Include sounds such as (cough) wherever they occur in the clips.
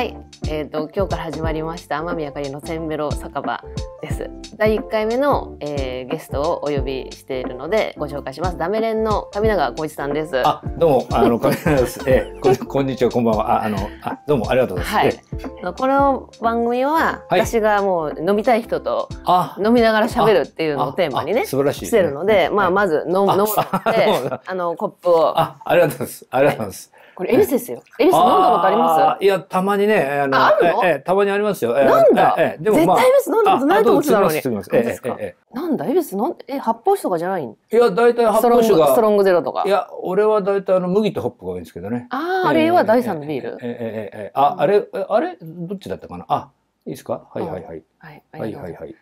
はい、えっ、ー、と今日から始まりました天宮かりのせんべろ酒場です。第一回目の、えー、ゲストをお呼びしているのでご紹介します。ダメレンの上永浩一さんです。あ、どうもあの上永です。(laughs) えー、ここんにちはこんばんは。ああのあどうもありがとうございます。はい。この番組は、私がもう飲みたい人と飲みながら喋るっていうのをテーマにね、素晴らしい、ね、してるので、まあまず飲む飲むで、あのコップをあありがとうございます。ありがとうございます。はいこれエリスですよ。エリス飲んだことありますいや、たまにね、あの、あるのたまにありますよ。えなんだ、えでも、絶対エリス飲んだことないと思ってたのに。ええ、なんだ、エリス飲んえ、発泡酒とかじゃないいや、大体発泡酒が。ストロングゼロとか。いや、俺は大体あの、麦とホップが多いんですけどね。ああ、あれは第三のビール。ええ、ええ、ええ、あ、あれ、あれ、どっちだったかなあ、いいですかはいはいはい。はいはいはい。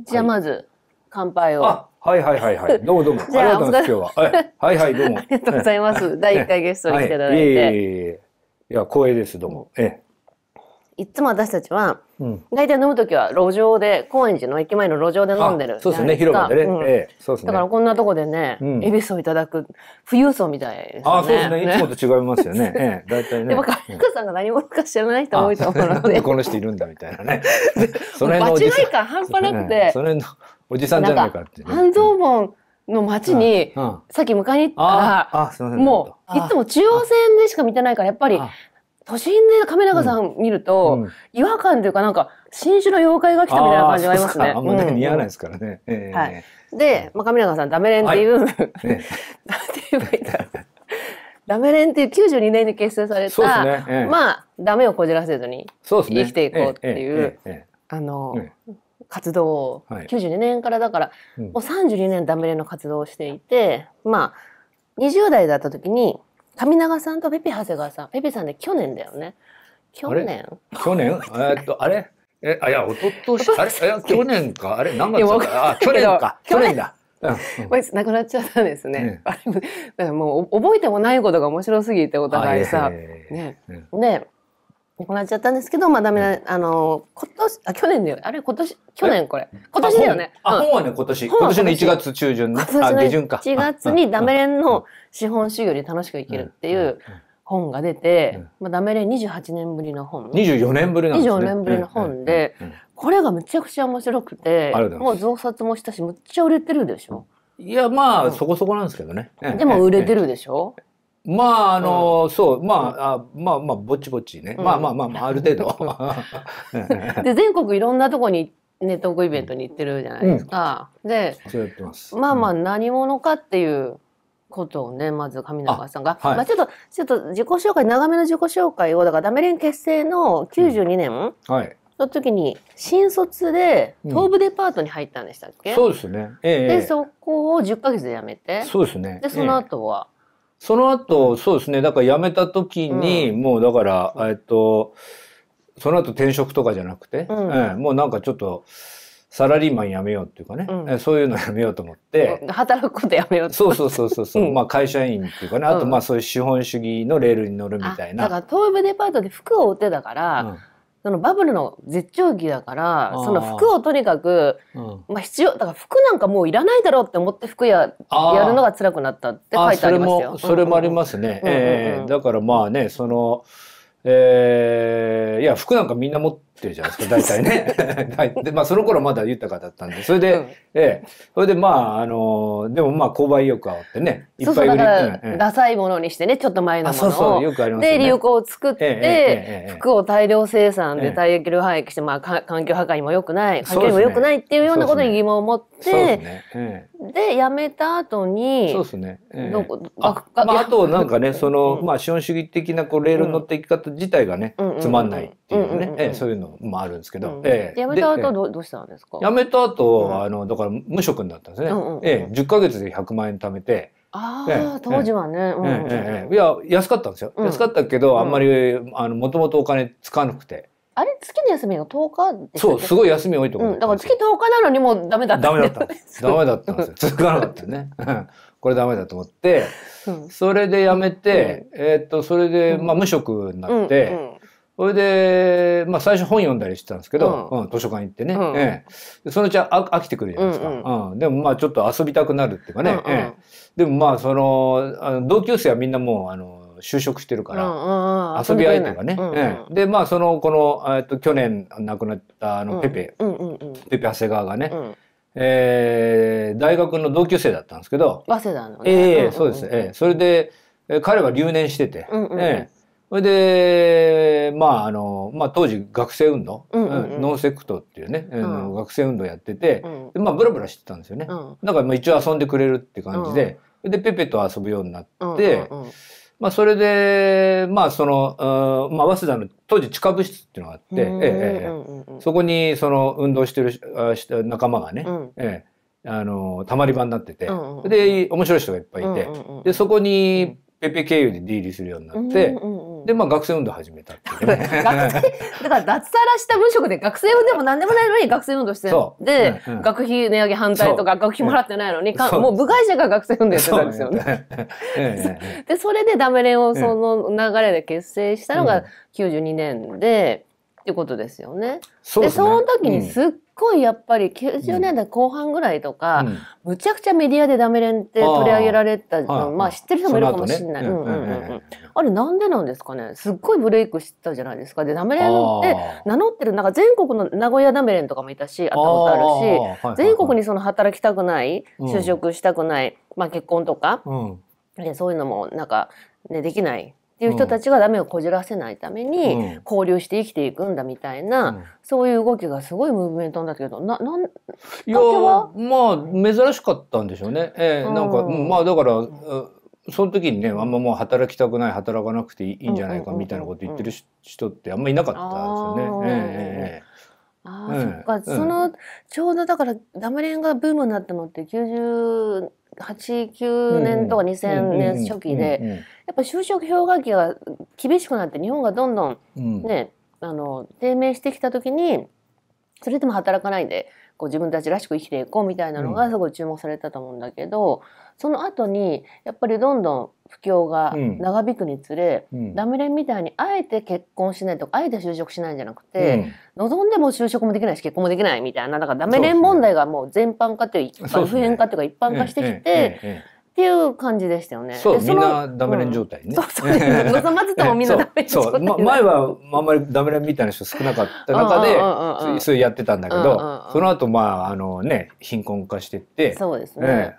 じゃあまず、乾杯を。はいはいはいはい。(laughs) どうもどうも。じゃあ、ます。今日ははいはいどうも。ありがとうございます。第1回ゲストに来ていただいて。いやいや、光栄です、どうも。えいつも私たちは、大体飲む時は路上で、高円寺の駅前の路上で飲んでるそうですね、広場でね。えそうですね。だからこんなとこでね、恵比寿をいただく、富裕層みたいですね。あ、そうですね。いつもと違いますよね。(laughs) ええ、大体ね。でも、カリカさんが何者か知らない人多いと思うので。この人いるんだみたいなね。(laughs) その辺の。間違い感半端なくて。その辺の。おじさんじゃないかって、ね。半蔵門の街に、さっき迎えに行ったら、もう、いつも中央線でしか見てないから、やっぱり、都心で亀永さん見ると、違和感というか、なんか、新種の妖怪が来たみたいな感じがありますね。あんまり似合わないですからね。はい。で、まあ、亀永さん、ダメレンっていう、(laughs) なんて言えばいいんだろう。ダメレンっていう92年に結成された、ええ、まあ、ダメをこじらせずに生きていこうっていう、えあの、活動を、はい、92年からだから、うん、もう32年ダムレの活動をしていてまあ20代だった時に上永さんとペペ長谷川さんペペさんで去年だよね去年去年 (laughs) えっとあれえあいや一昨年あれいや去年かあれ何月かあ去年か去年だ。こつ、なくなっちゃったんですね。あれも、う覚えてもないことが面白すぎてお互いさ。ね。ね。行っちゃったんですけど、まあダメな、あの、今年、あ、去年だよ。あれ今年、去年これ。今年だよね。あ、本はね、今年。今年の1月中旬ね。あ、下旬か。1月にダメレンの資本主義より楽しく生きるっていう本が出て、まあダメレン28年ぶりの本。24年ぶりなんですね。24年ぶりの本で、これがめちゃくちゃ面白くて、もう増刷もしたし、むっちゃ売れてるでしょ。いや、まあ、そこそこなんですけどね。でも売れてるでしょまあ、あの、そう、まあ、あまあ、まあ、ぼちぼちね。まあまあまあ、まあ、ある程度。(laughs) で、全国いろんなとこにネットークイベントに行ってるじゃないですか。でま、あまあ、何者かっていうことをね、まず上中さんが。はい、まあ、ちょっと、ちょっと自己紹介、長めの自己紹介を、だからダメン結成の92年。はいの時に新卒で東武デパートに入ったんでしたっけ、うん、そうですね、ええ、でそこを10か月で辞めてそうですねでその後は、その後、そうですね。だから辞めた時に、うん、もうだから、えっと、その後転職とかじゃなくて、うんええ、もうなんかちょっと、サラリーマン辞めようっていうかね、うん、そういうの辞めようと思って。(laughs) 働くこと辞めようそうそうそうそうそう、うん、まあ会社員っていうかね、あとまあそういう資本主義のレールに乗るみたいな。だから東武デパートで服を売ってたから、そのバブルの絶頂期だからその服をとにかく、まあ、必要だから服なんかもういらないだろうって思って服ややるのが辛くなったって書いてありますよ。それもそれもありますね、だからまあねその、えー、いや服なんかみんな持ってってるじゃないですか、大体ね。(laughs) でまあ、その頃まだ豊かだったんで、それで、うん、ええ、それでまあ、あの、でもまあ、購買意欲あってね、いっぱい売りっダサいものにしてね、ちょっと前のものそうそう、よくあります、ね、で、流行を作って、服を大量生産で大量廃棄して、まあ、環境破壊にも良くない、環境にも良くないっていうようなことに疑問を持って、で、やめた後に、そうですね。あまあ、あとなんかね、その、まあ、資本主義的なこうレールの乗っていき方自体がね、つまんない。ていうね、うんうんうん、そういうのもあるんですけど、うん、ええ、辞めた後どどうしたんですか辞めた後、うん、あのだから無職になったんですね、うんうんうん、ええ、10ヶ月で100万円貯めてああ、ええ、当時はね、うんうんええ、いや安かったんですよ、安かったけど、あんまりもともとお金使わなくて。あれ月の休みが1日そうすごい休み多いと思う、ん、だから月1日なのにもダメだった、ダメだったんですダメだったんですよ続かなかったねこれダメだと思って、それでやめて、うん、えー、っとそれで、まあ、無職になって、うんうんそれで、まあ最初本読んだりしてたんですけど、うん、うん、図書館行ってね、うんええ、そのうち飽きてくるじゃないですか、うん、うん、でもまあちょっと遊びたくなるっていうかね、うんうんえ、でもまあその、あの同級生はみんなもう、あの、就職してるから、遊び相手がね、うんうん、で、まあその、この、えっと、去年亡くなったあの、ペペ、うんうんうん、ペペ長谷川がね、えー、大学の同級生だったんですけど早稲田のねええそうです、ええそれで、彼は留年してて、うんうん、ええそれで、まあ、あの、まあ、当時学生運動、うんうんうん、ノンセクトっていうね、うん、学生運動やってて、うん、まあ、ブラブラしてたんですよね。うん、だから、一応遊んでくれるって感じで、うん、で、ペペと遊ぶようになって、うんうんうん、まあ、それで、まあ、その、まあ、早稲田の当時地下部室っていうのがあって、うんうんうんええそこに、その、運動してる仲間がね、ええ、あの、たまり場になってて、うんうん、で、面白い人がいっぱいいて、うんうんうん、で、そこに、ペペ経由で出入りするようになって、うんうんうんで、まあ学生運動始めたっていう、ね、(laughs) 学生、だから脱サラした無職で学生運動も何でもないのに学生運動してで、学費値上げ反対とか学費もらってないのに、かもう部外者が学生運動やってたんですよね。(laughs) で、それでダメレンをその流れで結成したのが92年で、ってことですよね。で、その時にすっごいやっぱり90年代後半ぐらいとか、むちゃくちゃメディアでダメレンって取り上げられたまあ知ってる人もいるかもしれない。うんうんうん、あれなんでなんですかねすっごいブレイクしてたじゃないですかでナメレンって名乗ってるなんか全国の名古屋ダメレンとかもいたしあったことあるし、全国にその働きたくない、就職したくない、まあ、結婚とか、うんね、そういうのもなんか、ね、できないっていう人たちがダメをこじらせないために交流して生きていくんだみたいな、うん、そういう動きがすごいムーブメントなんだけどななんきっはまあ珍しかったんでしょうね。えー、なんか、まあだから、その時にねあんまもう働きたくない働かなくていいんじゃないかみたいなこと言ってる人ってあんまいなかったですよね。ああ、そっか、うん、そのちょうどだからダムレンがブームになったのって9 89年とか2000年初期でやっぱ就職氷河期が厳しくなって日本がどんどんね、うん、あの低迷してきた時にそれでも働かないでこう自分たちらしく生きていこうみたいなのがすごい注目されたと思うんだけど、その後にやっぱりどんどん不況が長引くにつれ、うん、ダメレンみたいにあえて結婚しないとかあえて就職しないんじゃなくて、うん、望んでも就職もできないし結婚もできないみたいなだからダメレン問題がもう全般化というか、普遍化というか一般化してきて。っていう感じでしたよね。そう、みんなダメレン状態ね。うん、そうそう望まずともみんなダメレン状態ま。前はあんまりダメレンみたいな人少なかった中で、そうやってたんだけど、その後まああのね貧困化してって、そうですね。ね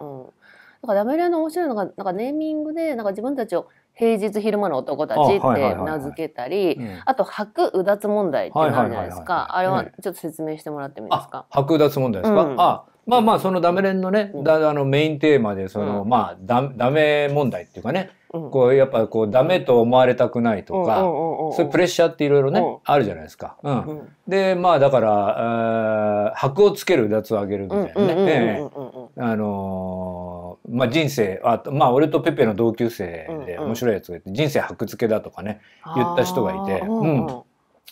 か w アの面白いのがなんかネーミングでなんか自分たちを平日昼間の男たちって名付けたりあと白うだつ問題ってなるじゃないですかあれはちょっと説明してもらってもいいですか白うだつ問題ですか、うん、あまあまあそのダメレ連のね、うん、だあのメインテーマでその、うん、まあダダメ問題っていうかね、うん、こうやっぱこうダメと思われたくないとか、そういうプレッシャーっていろいろね、あるじゃないですか。うんでまあだからえ箔をつける脱をあげるみたいなね。あのーまあ、人生あ、まあ、俺とペペの同級生で面白いやつがいて、うんうん、人生箔付けだとかね言った人がいて、うんうん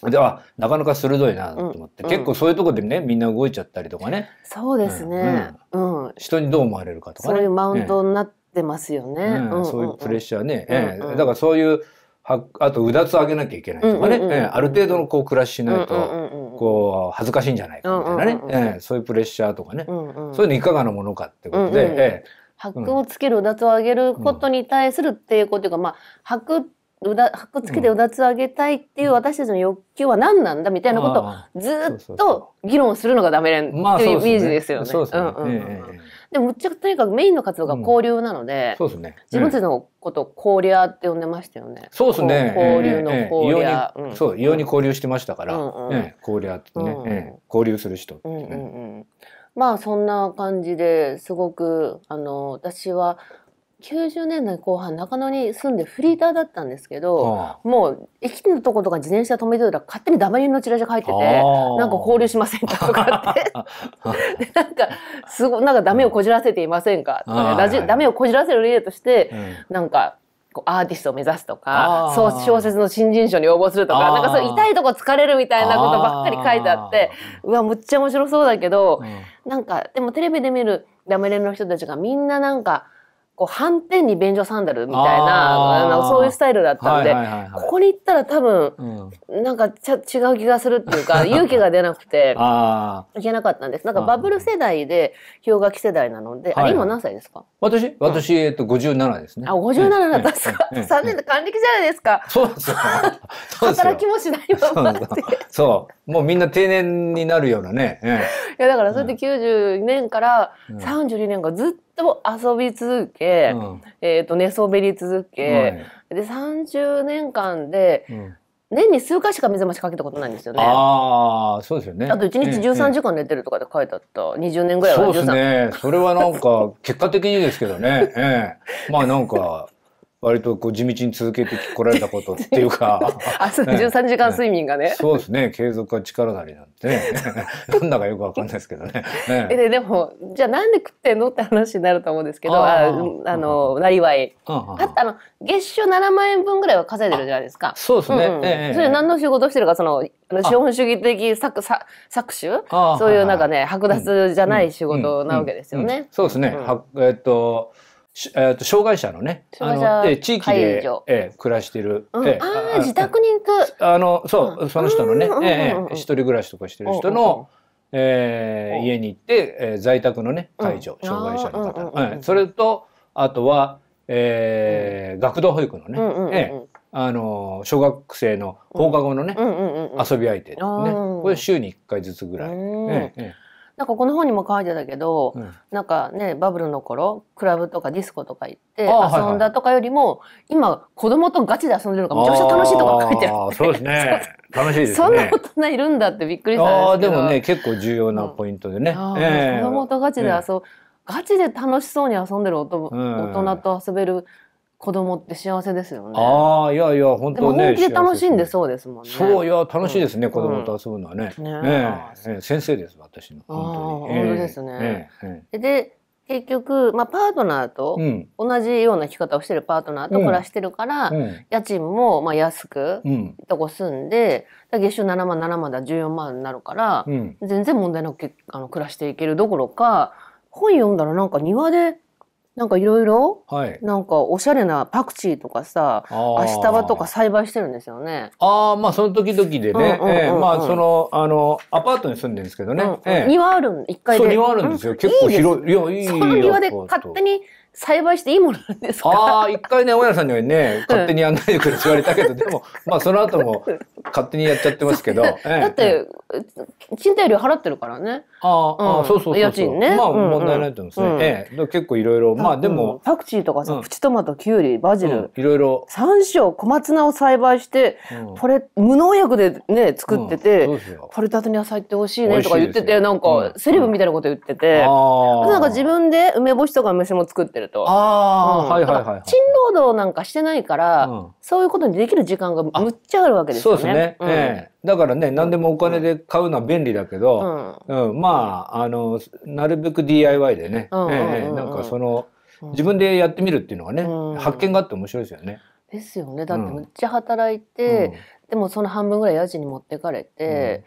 ではなかなか鋭いなと思って、うん、結構そういうとこでねみんな動いちゃったりとかねそうですね、うんうん、人にどう思われるかとか、ね、そういうマウントになってますよね、うんうん、そういうプレッシャーね、うんうん、だからそういうはあとうだつ上げなきゃいけないとかね、うんうんうん、ある程度のこう暮らししないと、うんこう恥ずかしいんじゃないかみたいなね、うんうんうん、そういうプレッシャーとかね、うんうん、そういうのいかがなものかってことで、ええ、白をつけるうだつを上げることに対する抵抗というか、まあ白うだ白つけてうだつを上げたいっていう私たちの欲求は何なんだみたいなことをずっと議論するのがダメなっていうイメージですよね。でもむっちゃとにかくメインの活動が交流なので、うん、そうですね、自分たちのことを交流って呼んでましたよね。そうですね。交流の交流、ええそう、異様に交流してましたから、うんうんえ交流ってね、交流する人ってね。うんうんまあそんな感じですごくあの私は90年代後半中野に住んでフリーターだったんですけど、もう駅のとことか自転車止めてたら勝手にダメリのチラシが入っててなんか放流しませんかとかって (laughs) でなんかすごなんかダメをこじらせていませんかとか、ね、ダメをこじらせる例として、うん、なんかアーティストを目指すとかそう小説の新人賞に応募するとかなんかそう痛いとこ疲れるみたいなことばっかり書いてあってうわむっちゃ面白そうだけど、うん、なんか、でもテレビで見るラムネの人たちがみんななんか、こう反転に便所サンダルみたいなそういうスタイルだったんで、ここに行ったら多分、うん、なんかちゃ違う気がするっていうか (laughs) 勇気が出なくていけなかったんですなんかバブル世代で氷河期世代なので、あれ今何歳ですか私私、えっと57ですねあ57だったんですか、3 (laughs) 年で還暦じゃないですかそうですよ働きもしないままっそうもうみんな定年になるようなね、いやだからそれで90年から32年がずっとでも遊び続け、うん、えっ、と寝そべり続け、はい、で30年間で、年に数回しか水覚ましかけたことないんですよね。ああ、そうですよね。あと一日十三時間寝てるとかで書いてあった。二、え、十、え、年ぐらいはそうですね。それはなんか結果的にですけどね。ええ、まあなんか割とこう地道に続けてこられたことっていうか (laughs) あそう、ね、時間睡眠がねそうですね継続は力なりなんてね (laughs) んだかよくわかんないですけどねねででもじゃあなんで食ってんのって話になると思うんですけどああのなりわいああの月収七万円分ぐらいは稼いでるじゃないですかそうですね、うんええ、それ何の仕事してるかその資本主義的搾搾搾取そういうなんかね剥奪じゃない仕事なわけですよね、そうですね、はえっとえー、と障害者のねあの、え地域で、えー、暮らしてる、うん、えー、ああ自宅に行くあのそう、うん、その人のね、うん、えー、一人暮らしとかしてる人の、えー、家に行って、えー、在宅のね介助、障害者の方、うんそれとあとは、えー学童保育のね、うんえあの小学生の放課後のね、うん遊び相手、ねこれ週に1回ずつぐらい。ええなんかこの本にも書いてたけど、うん、なんかねバブルの頃クラブとかディスコとか行って遊んだとかよりも、はいはい、今子供とガチで遊んでるのがめちゃくちゃ楽しいとか書いてある、ね、そうですね (laughs) 楽しいです、ね、そんな大人いるんだってびっくりしたあでもね結構重要なポイントでね、うんえー、子供とガチで遊えー、ガチで楽しそうに遊んでる大人と遊べる子供って幸せですよね。ああ、いやいや、本当ね。本気で楽しんでそうですもんね。そう、いや、楽しいですね、子供と遊ぶのはね。ねえ、先生です、私の。本当本当ですね。で、結局、まあ、パートナーと、同じような生き方をしてるパートナーと暮らしてるから、家賃も、まあ、安く、とこ住んで、月収7万、7万だ、14万になるから、全然問題なくあの暮らしていけるどころか、本読んだらなんか庭で、なんかいろいろ、はい、なんかおしゃれなパクチーとかさ、アシタバとか栽培してるんですよね。ああ、まあその時々でね、まあそのあのアパートに住んでるんですけどね、ん庭ある一階で、庭あるんですよ。結構広い、いいいい。その庭で勝手に栽培していいものなんですかああ一回ね大家さんにはね勝手にやんないでくれって言われたけど、でもまあその後も (laughs) 勝手にやっちゃってますけど、だって、賃貸料払ってるからねあ、あそうそう家賃ねまあ問題ないと思うんですね、結構いろいろまあでも、パクチーとかさ、プチトマトキュウリ、バジル、いろいろ山椒小松菜を栽培して、これ無農薬でね作ってて、うこれたての野菜って美しいねとか言ってて、なんかセレブみたいなこと言ってて、なんか自分で梅干しとか梅酒も作ってるると。ああ、うん、はいはいはい、賃労働なんかしてないから、うん、そういうことにできる時間がむっちゃあるわけですよね。そうですね。うん、ええだからね、何でもお金で買うのは便利だけど、うん、うん、まあ、あの、なるべく DIY でね、うんうんうんうん、ええなんかその、自分でやってみるっていうのはね、発見があって面白いですよね。ですよね。だってむっちゃ働いて、でもその半分ぐらい家賃に持ってかれて、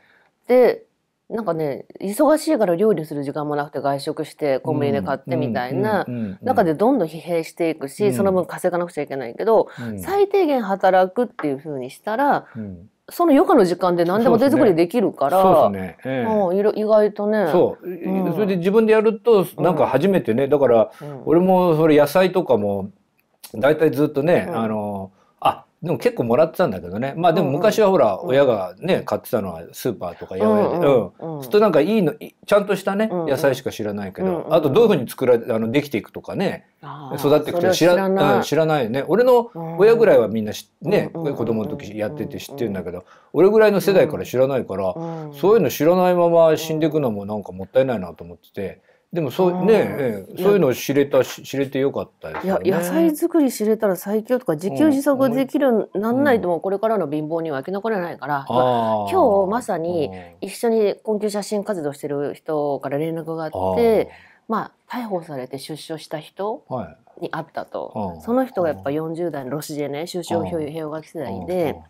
で、なんかね忙しいから料理する時間もなくて外食してコンビニで買ってみたいな中でどんどん疲弊していくし、その分稼がなくちゃいけないけど、最低限働くっていうふうにしたら、その余暇の時間で何でも手作りできるから、ね意外とね。そう、うん、それで自分でやると、なんか初めてね、だから、俺もそれ野菜とかも、大体ずっとね、うん、あの、でも結構もらってたんだけどねまあでも昔はほら親がね買ってたのはスーパーとか八百屋でうんするとなんかいいのちゃんとしたね野菜しか知らないけどあとどういうふうに作られあのできていくとかね育っていくと知らない知らないよね俺の親ぐらいはみんなね子供の時やってて知ってるんだけど俺ぐらいの世代から知らないからそういうの知らないまま死んでいくのもなんかもったいないなと思ってて。でもそうね、そういうの知れた知れてよかったですよ、ね、いや野菜作り知れたら最強とか自給自足できるようになんないともこれからの貧乏人は生き残れないから、今日まさに一緒に困窮写真活動してる人から連絡があって。まあ、逮捕されて出所した人に会ったと、その人がやっぱ40代のロシジェね出所氷氷河期世代で、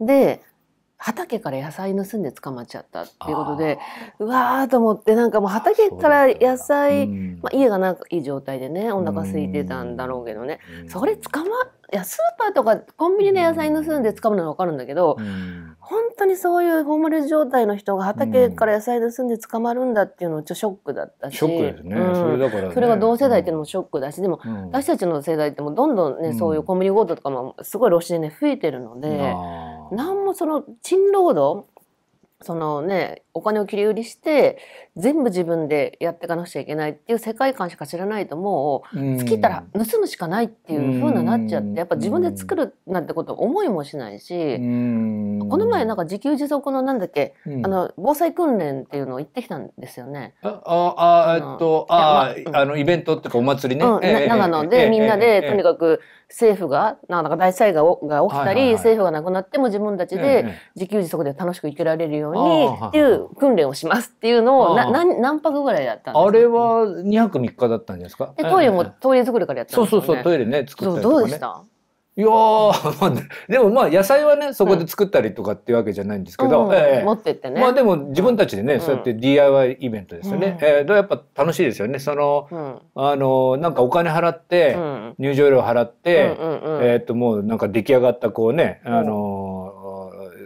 で畑から野菜盗んで捕まっちゃったっていうことでうわーと思ってなんかもう畑から野菜、まあ、家がなんかいい状態でねお腹空いてたんだろうけどね、それ捕まいやスーパーとかコンビニで野菜盗んで掴むのは分かるんだけど、うん、本当にそういうホームレス状態の人が畑から野菜盗んで捕まるんだっていうのちょっとショックだったしそれが同世代っていうのもショックだしでも、うん、私たちの世代ってもどんどんね、そういうコンビニ強盗とかもすごいロシアでね増えてるので、うん、何もその賃労働そのね、お金を切り売りして、全部自分でやっていかなくちゃいけないっていう世界観しか知らないともう、尽きたら盗むしかないっていう風になっちゃって、やっぱ自分で作るなんてこと思いもしないし、この前なんか自給自足のなんだっけ、あの、防災訓練っていうのを行ってきたんですよね。あ、あ、えっと、あ、あの、イベントっていうかお祭りね。長野でみんなで、とにかく政府が、なんか大災害が起きたり、政府がなくなっても自分たちで自給自足で楽しく生きられるよのにっていう訓練をしますっていうのをな何何泊ぐらいだったんですかあれは二泊三日だったんですかでトイレもトイレ作るからやったんですよ、ね、そうそうそうトイレね作ったりとか、ね、どうでしたいや (laughs) でもまあ野菜はねそこで作ったりとかっていうわけじゃないんですけど、うんええ、持ってってねまあでも自分たちでね、うん、そうやって DIY イベントですよね、うん、えー、やっぱ楽しいですよねその、うん、あのなんかお金払って、入場料払って、うんえー、ともうなんか出来上がったこうねあの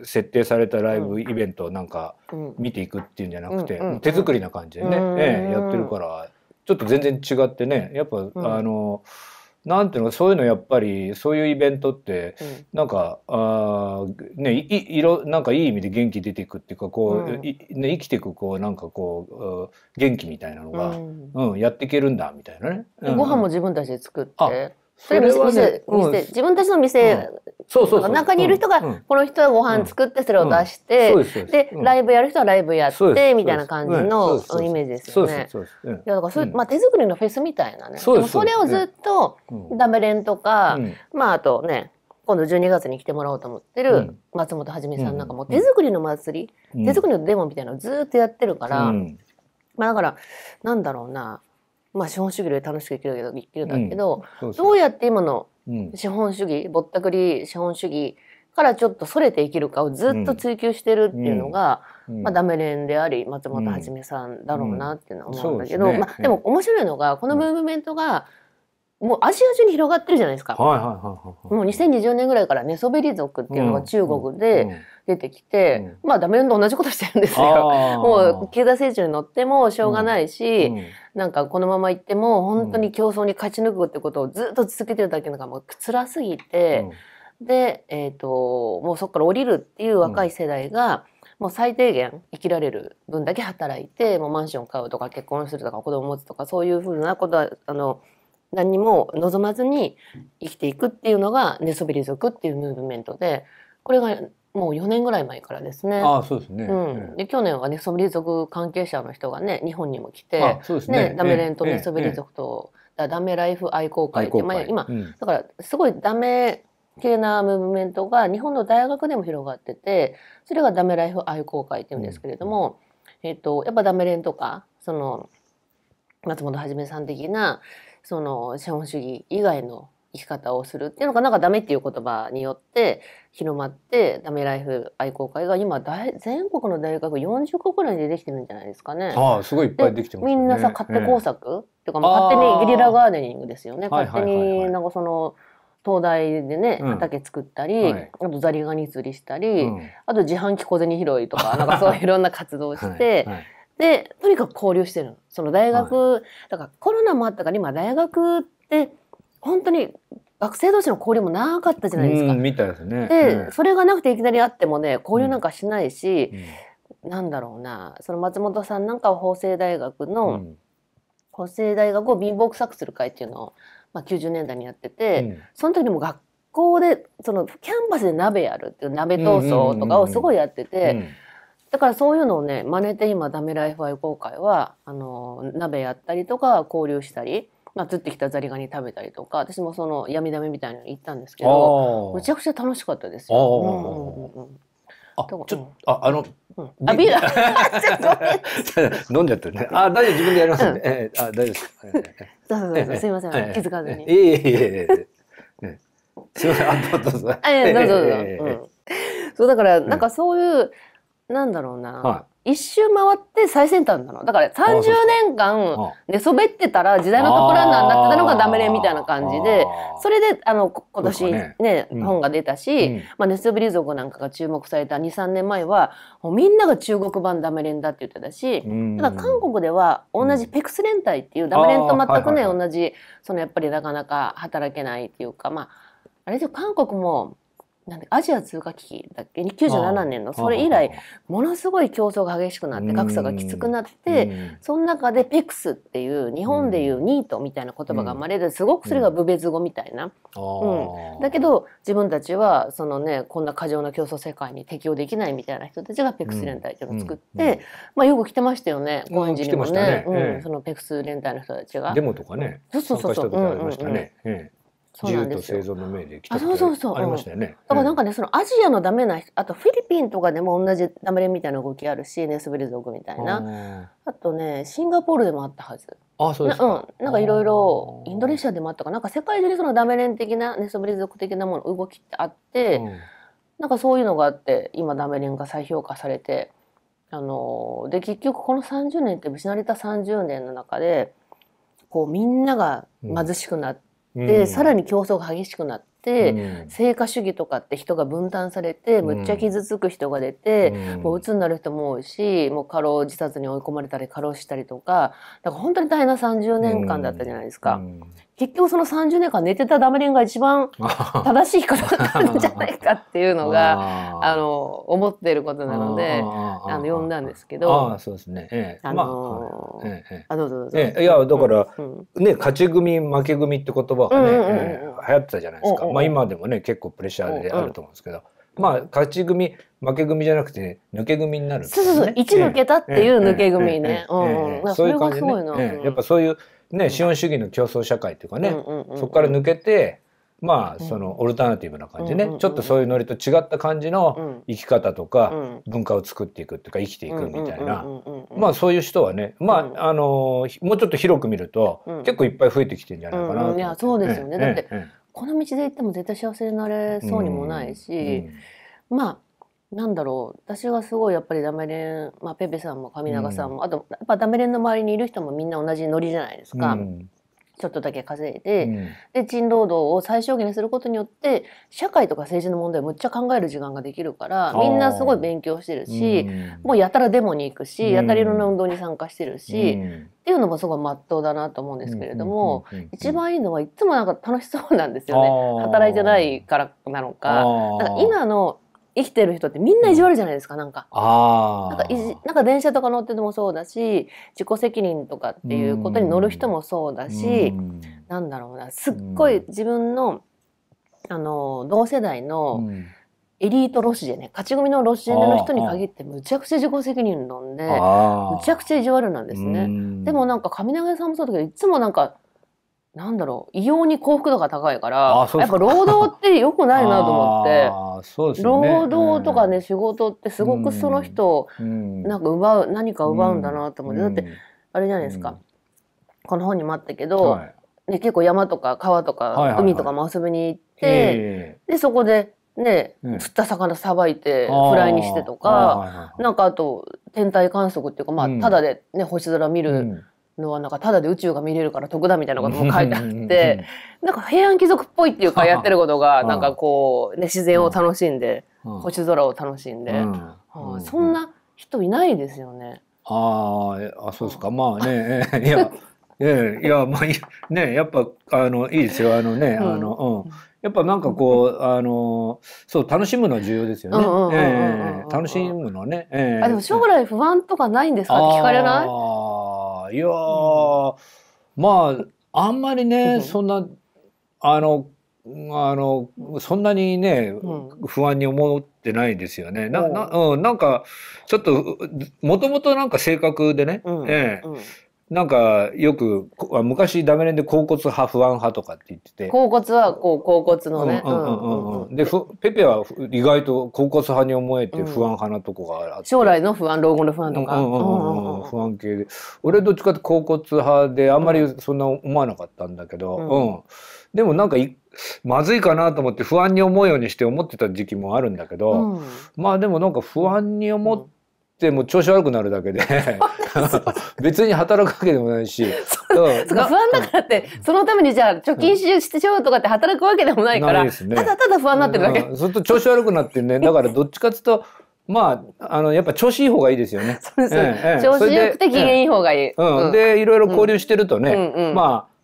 設定されたライブイベントをなんか見ていくっていうんじゃなくて、う手作りな感じでね、ええ、やってるからちょっと全然違ってねやっぱ、あの。なんていうのそういうのやっぱりそういうイベントって、なんかあねいいろなんかいい意味で元気出ていくっていうかこう、うん、ね、生きていくこうなんかこう元気みたいなのが、うん、うん、やっていけるんだみたいなね。ご飯も自分たちで作ってそれね、店、うん、店、自分たちの店、うん、そうそう中にいる人が、うん、この人はご飯作ってそれを出して、でライブやる人はライブやってみたいな感じのイメージですよね。いやだからそうう、まあ手作りのフェスみたいなね。でもそれをずっとダメレンとか、まああとね。今度12月に来てもらおうと思ってる松本はじめさんなんかも手作りの祭り、手作りのデモみたいなのをずっとやってるから、まあだからなんだろうなまあ、資本主義で楽しく生きる生きるんだけど、うどうやって今の資本主義、ぼったくり資本主義からちょっとそれて生きるかをずっと追求してるっていうのが、うんまあ、ダメレンであり松本はじめさんだろうなっていうのは思うんだけど、うんでね、まあ、でも面白いのがこのムーブメントが、もうアジア中に広がってるじゃないですか。はいはいはいはい、もう2020年ぐらいから寝そべり族っていうのが中国で出てきて、まあダメレンと同じことしてるんですよ。もう経済成長に乗ってもしょうがないし、なんかこのまま行っても本当に競争に勝ち抜くってことをずっと続けてるだけのがもう辛すぎて、うん、で、えーと、もうそこから降りるっていう若い世代が、もう最低限生きられる分だけ働いてもうマンション買うとか結婚するとか子供持つとかそういうふうなことはあの何も望まずに生きていくっていうのが寝そべり族っていうムーブメントでこれがもう4年ぐらい前からですね。あそうですね、うん、で去年はねソムリ族関係者の人がね日本にも来て、ね、ね、ダメレントね、ソムリ族と、ダメライフ愛好会って、まあ、今、うん、だからすごいダメ系なムーブメントが日本の大学でも広がっててそれがダメライフ愛好会っていうんですけれども、うん、えーと、やっぱダメレンとかその松本はじめさん的なその資本主義以外の生き方をするっていうのがなんかダメっていう言葉によって広まってダメライフ愛好会が今大全国の大学40個ぐらいでできてるんじゃないですかね。ああすごいいっぱいできてます、ね、みんなさ勝手工作、ええっかまあ勝手にゲリラガーデニングですよね。勝手になんかその、東大でね、畑作ったり、うんはい、あとザリガニ釣りしたり、うん、あと自販機小銭拾いとか、(laughs) なんかそういういろんな活動をして、はいはいでとにかく交流してるその大学、はい、だからコロナもあったから今大学って本当に学生同士の交流もなかったじゃないですか。みたいですね。で、うん、それがなくていきなり会ってもね交流なんかしないし、うん、なんだろうなその松本さんなんかは法政大学の、うん、法政大学を貧乏臭くする会っていうのを、まあ、90年代にやってて、うん、その時にも学校でそのキャンパスで鍋やるっていう鍋闘争とかをすごいやってて。だからそういうのをね真似て今ダメライフ愛好会はあの鍋やったりとか交流したりまあ、釣ってきたザリガニ食べたりとか私もその闇ダメみたいなの行ったんですけどむちゃくちゃ楽しかったですよ。あ、ちょっと、あ、あの、あ、ビール。(laughs) (laughs) 飲んじゃったね。あ、大丈夫、自分でやりますんで。あ、大丈夫です。そうそうそう、すみません、気づかずに。いえいえいえ。すみません、あ、え、どうぞ。どうぞ。そう、だから、なんか、そういう、なんだろうな。一周回って最先端なの。だから30年間寝そべってたら時代のところなんだってたのがダメレみたいな感じで、それで、あの、今年ね、ねうん、本が出たし、うん、まあ、寝そべり族なんかが注目された2、3年前は、もうみんなが中国版ダメレンだって言ってたし、うん、ただ韓国では同じペクス連隊っていうダメレンと全くね、同じ、そのやっぱりなかなか働けないっていうか、まあ、あれで韓国もなんアジア通貨危機だっけ97年のそれ以来ものすごい競争が激しくなって格差がきつくなってその中で PEX っていう日本でいうニートみたいな言葉が生まれるすごくそれがベ別語みたいな、うん、だけど自分たちはその、ね、こんな過剰な競争世界に適応できないみたいな人たちが PEX 連帯っていうのを作って、まあ、よく来てましたよね高円寺にもねうんその PEX 連帯の人たちが。デモとかねそうそうそうそう、うんうんうん自由と生存の命できたそうそうそうありましたよね、だからなんかね、そのアジアのダメなあとフィリピンとかでも同じダメレみたいな動きあるしネスブリ族みたいなあとねシンガポールでもあったはずあそうですかうん、なんかいろいろインドネシアでもあったかなんか世界中にそのダメレン的なネスブリ族的なもの動きってあって、うん、なんかそういうのがあって今ダメレンが再評価されてあので結局この30年って失われた30年の中でこうみんなが貧しくなって、うんで、うん、さらに競争が激しくなって、うん、成果主義とかって人が分担されてむっちゃ傷つく人が出て、うん、もう鬱になる人も多いしもう過労自殺に追い込まれたり過労したりとかだから本当に大変な30年間だったじゃないですか。結局その30年間寝てたダメリンが一番正しい方だったんじゃないかっていうのがあの思っていることなのであの読んだんですけどあそうですね、ええ、あのーまあ、ええ、あどうぞどうぞ、ええ、いやだから、うんね勝ち組負け組って言葉がね、うんうんうんええ、流行ってたじゃないですか、うんうん、まあ、今でもね結構プレッシャーであると思うんですけど。うんうんまあ、勝ち組、負け組じゃなくて、抜け組になる、ね、そうそうそう、一抜けたっていう抜け組ね。うんそういう感じ、ね、やっぱそういう、ね、資本主義の競争社会っていうかね、そこから抜けて、まあ、そのオルタナティブな感じね、ちょっとそういうノリと違った感じの生き方とか、文化を作っていくっていうか生きていくみたいな、まあそういう人はね、まああのもうちょっと広く見ると、結構いっぱい増えてきてるんじゃないかな、いやそうですよね、だって、この道で行っても絶対幸せになれそうにもないし、まあなんだろう私はすごいやっぱりダメレン、まあ、ペペさんも神永さんも、うん、あとやっぱダメレンの周りにいる人もみんな同じノリじゃないですか、うん、ちょっとだけ稼いでうん、で賃労働を最小限にすることによって社会とか政治の問題をむっちゃ考える時間ができるからみんなすごい勉強してるし、もうやたらデモに行くし、やたらいろんな運動に参加してるし、っていうのもすごい真っ当だなと思うんですけれども、一番いいのはいつもなんか楽しそうなんですよね働いてないからなのか。か今の生きてる人ってみんな意地悪じゃないですか、なんか。あなんかいじなんか電車とか乗っててもそうだし自己責任とかっていうことに乗る人もそうだし、うなんだろうなすっごい自分の,、あの同世代の、エリートロシジェね勝ち組のロシジェの人に限ってむちゃくちゃ自己責任論でむちゃくちゃ意地悪なんですね。でもなんか上永さんもそうだけどいつもなんかなんだろう異様に幸福度が高いからやっぱ労働ってよくないなと思って (laughs) ね、労働とかね、うん、仕事ってすごくその人をなんか奪う、うん、何か奪うんだなと思って、うん、だってあれじゃないですか、この本にもあったけど、はい、ね、結構山とか川とか海とかも遊びに行って、はいはいはい、でそこでね、釣った魚さばいてフライにしてとか、なんかあと天体観測っていうか、まあ、ただで、ね、星空見る。のはなんかただで宇宙が見れるから得だみたいなことも書いてあってなんか平安貴族っぽいっていうかやってることがなんかこう、ね、自然を楽しんで、星空を楽しんで、はあ、そんな人いないですよね。ああそうですか、まあねいやええ、いや、まあ、ね、やっぱ、あの、いいですよ、あのね、あの、うん。やっぱなんかこう、あの、そう、楽しむのは重要ですよね。楽しむのはね。あ、でも将来不安とかないんですかって聞かれないいや、うん、まあ、あんまりね、そんな、あの、あの、そんなにね、不安に思ってないんですよね。な、んな、うん、なんか、ちょっと、もともとなんか性格でね、ええなんかよく昔ダメ連で甲骨派不安派とかって言ってて甲骨はこう甲骨のねでペペは意外と甲骨派に思えて不安派なとこがあって、うん、将来の不安老後の不安とか不安系で俺どっちかって甲骨派であんまりそんな思わなかったんだけど、うん、うん、でもなんかまずいかなと思って不安に思うようにして思ってた時期もあるんだけど、うん、まあでもなんか不安に思ってても調子悪くなるだけで (laughs) 別に働くわけでもないしそうか不安だからってそのためにじゃあ貯金しようとかって働くわけでもないから、ね、ただただ不安になってるだけ、うん、ずっと調子悪くなってねだからどっちかっていうとまあ、あの、やっぱ調子いい方がいいですよね。そうです、ええ、調子よくて機嫌いい方がいい。うん。で、いろいろ交流してるとね、うんうん、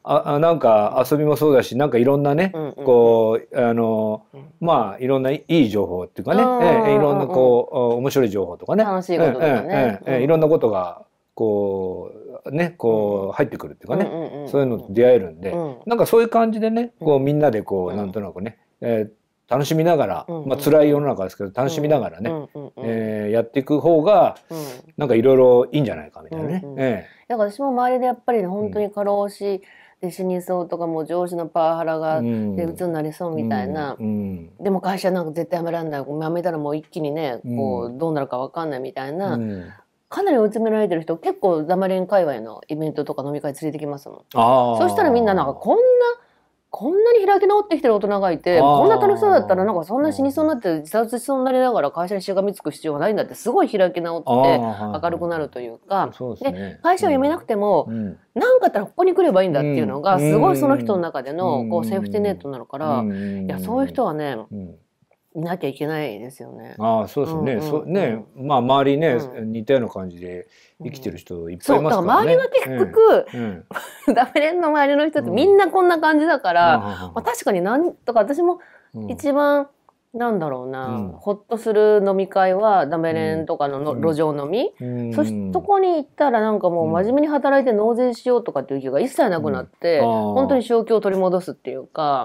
ああなんか遊びもそうだしなんかいろんなね、うんうん、こうあの、まあいろんないい情報っていうかね、ええ、いろんなこう面白い情報とかね楽しいこととかね、ええいろんなことがこうねこう入ってくるっていうかね、うんうん、そういうの出会えるんで、うん、なんかそういう感じでねこうみんなでこうなんとなくね、えー楽しみながら、うんうん、まあ辛い世の中ですけど楽しみながらね、うんうん、えー、やっていく方が、うん、なんかいろいろいいんじゃないかみたいなね。うんうん、ええ、だか私も周りでやっぱり本当に過労死、で死にそうとかもう上司のパワハラがで鬱になりそうみたいな、でも会社なんか絶対辞めらんない辞めたらもう一気にねこうどうなるか分かんないみたいな。かなり追い詰められてる人結構ザマリン界隈のイベントとか飲み会連れてきますもん。そしたらみんななんかこんなこんなに開き直ってきてる大人がいてこんな楽しそうだったらなんかそんな死にそうになって自殺しそうになりながら会社にしがみつく必要がないんだってすごい開き直って明るくなるというかで、ね、会社を辞めなくても何、うん、なんかあったらここに来ればいいんだっていうのがすごいその人の中でのこうセーフティーネットなのからいやそういう人はね、うんいなきゃいけないですよね。ああ、そうですね。うんうん、そうね、まあ周りね、うん、似たような感じで生きてる人いっぱいいますからね。そう、だから周りは結局、うんうん、ダメレンの周りの人ってみんなこんな感じだから、まあ確かになんとか私も一番なんだろうな、うん、ほっとする飲み会はダメレンとかのの、うん、路上飲み、うん、そしてそこに行ったらなんかもう真面目に働いて納税しようとかっていう気が一切なくなって、本当に正気を取り戻すっていうか、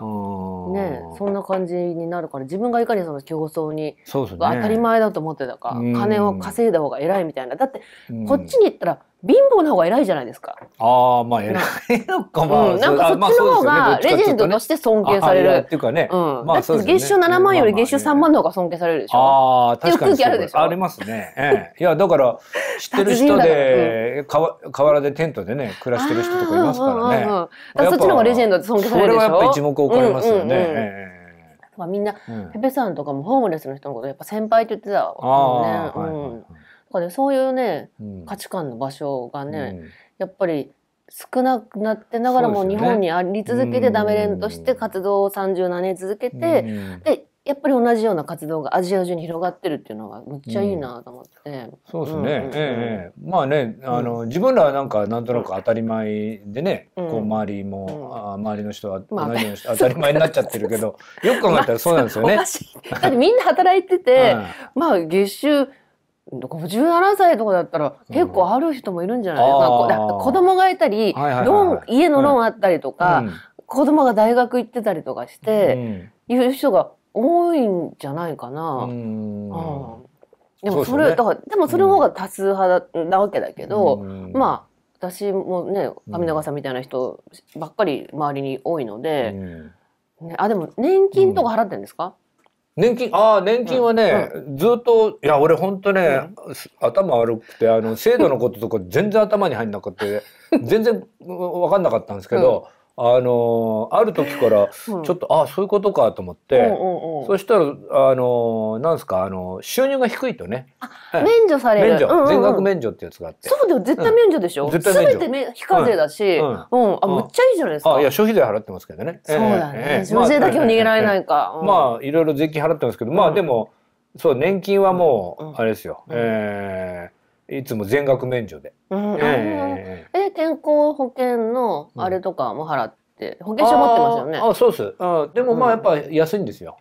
ね、そんな感じになるから自分がいかにその競争に、そうそうね、当たり前だと思ってたか、金を稼いだ方が偉いみたいなだってこっちに行ったら、貧乏な方が偉いじゃないですか。ああ、まあ偉いのかまあ、うん、なんかそっちの方がレジェンドとして尊敬される。っていうかね、うんまあ、月収7万より月収3万の方が尊敬されるでしょ。ああ、確かに。っていう空気あるでしょ。ありますね。ええ、いや、だから、(laughs) 知ってる人で、河原でテントでね、暮らしてる人とかいますからね。だそっちの方がレジェンドって尊敬されるでしょ。それはやっぱ一目置かれますよね。まあみんな、ペペさんとかもホームレスの人のことやっぱ先輩って言ってたね。うんね。かねそういうね、うん、価値観の場所がね、うん、やっぱり少なくなってながらも日本にあり続けてダメレンとして活動を三十何年続けて、でやっぱり同じような活動がアジア中に広がってるっていうのがむっちゃいいなと思って、そうですね、うんうん、ええまあねあの、自分らはなんかなんとなく当たり前でね、うん、こう周りも、うん、あ周りの人は同じよう当たり前になっちゃってるけど、よく考えたらそうなんですよね。だってみんな働いてて、まあ月収57歳とかだったら結構ある人もいるんじゃない、うん、子供がいたり、はいはい、ローン家のローンあったりとか、うん、子供が大学行ってたりとかして、うん、いう人が多いんじゃないかな。うん、でもそれ、ね、だからでもそれの方が多数派なわけだけど、まあ私もね上永さんみたいな人ばっかり周りに多いので、ね、あでも年金とか払ってんですか、年金、ああ、年金はね、うん、ずっと、いや、俺ほんとね、うん、頭悪くて、あの、制度のこととか全然頭に入んなくて、(laughs) 全然わかんなかったんですけど、あのある時からちょっと、うん、ああそういうことかと思って、うんうん、そしたらあのなんですかあの収入が低いとね、はい、免除される、うんうん、全額免除ってやつがあってそうだよ絶対免除でしょ、うん、絶対免除全て非課税だし、うんあむっちゃいいじゃないですかいや消費税払ってますけどねそうだね、えー、消費税だけは逃げられないか、まあ、まあ、いろいろ税金払ってますけどまあでも、そう年金はもう、あれですよ、ええーいつも全額免除で。うん、えー、え健康保険のあれとかも払って、うん、保険証持ってますよね。あそうです。あでもまあやっぱ安いんですよ。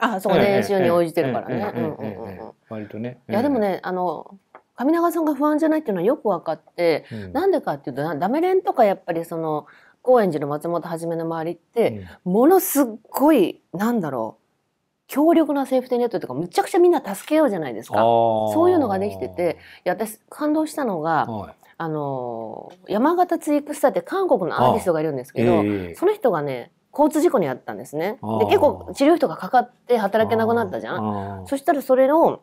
うん、あそう年収に応じてるからね。割とね。いやでもねあの上永さんが不安じゃないっていうのはよく分かって、うん、なんでかっていうとダメレンとかやっぱりその高円寺の松本はじめの周りって、ものすっごいなんだろう強力なセーフティネットとかむちゃくちゃみんな助けようじゃないですかそういうのができてていや私感動したのが、はい、あの山形ツイクスターって韓国のアーティストがいるんですけど、えー、その人がね交通事故にあったんですねで結構治療費とかかかって働けなくなったじゃんそしたらそれを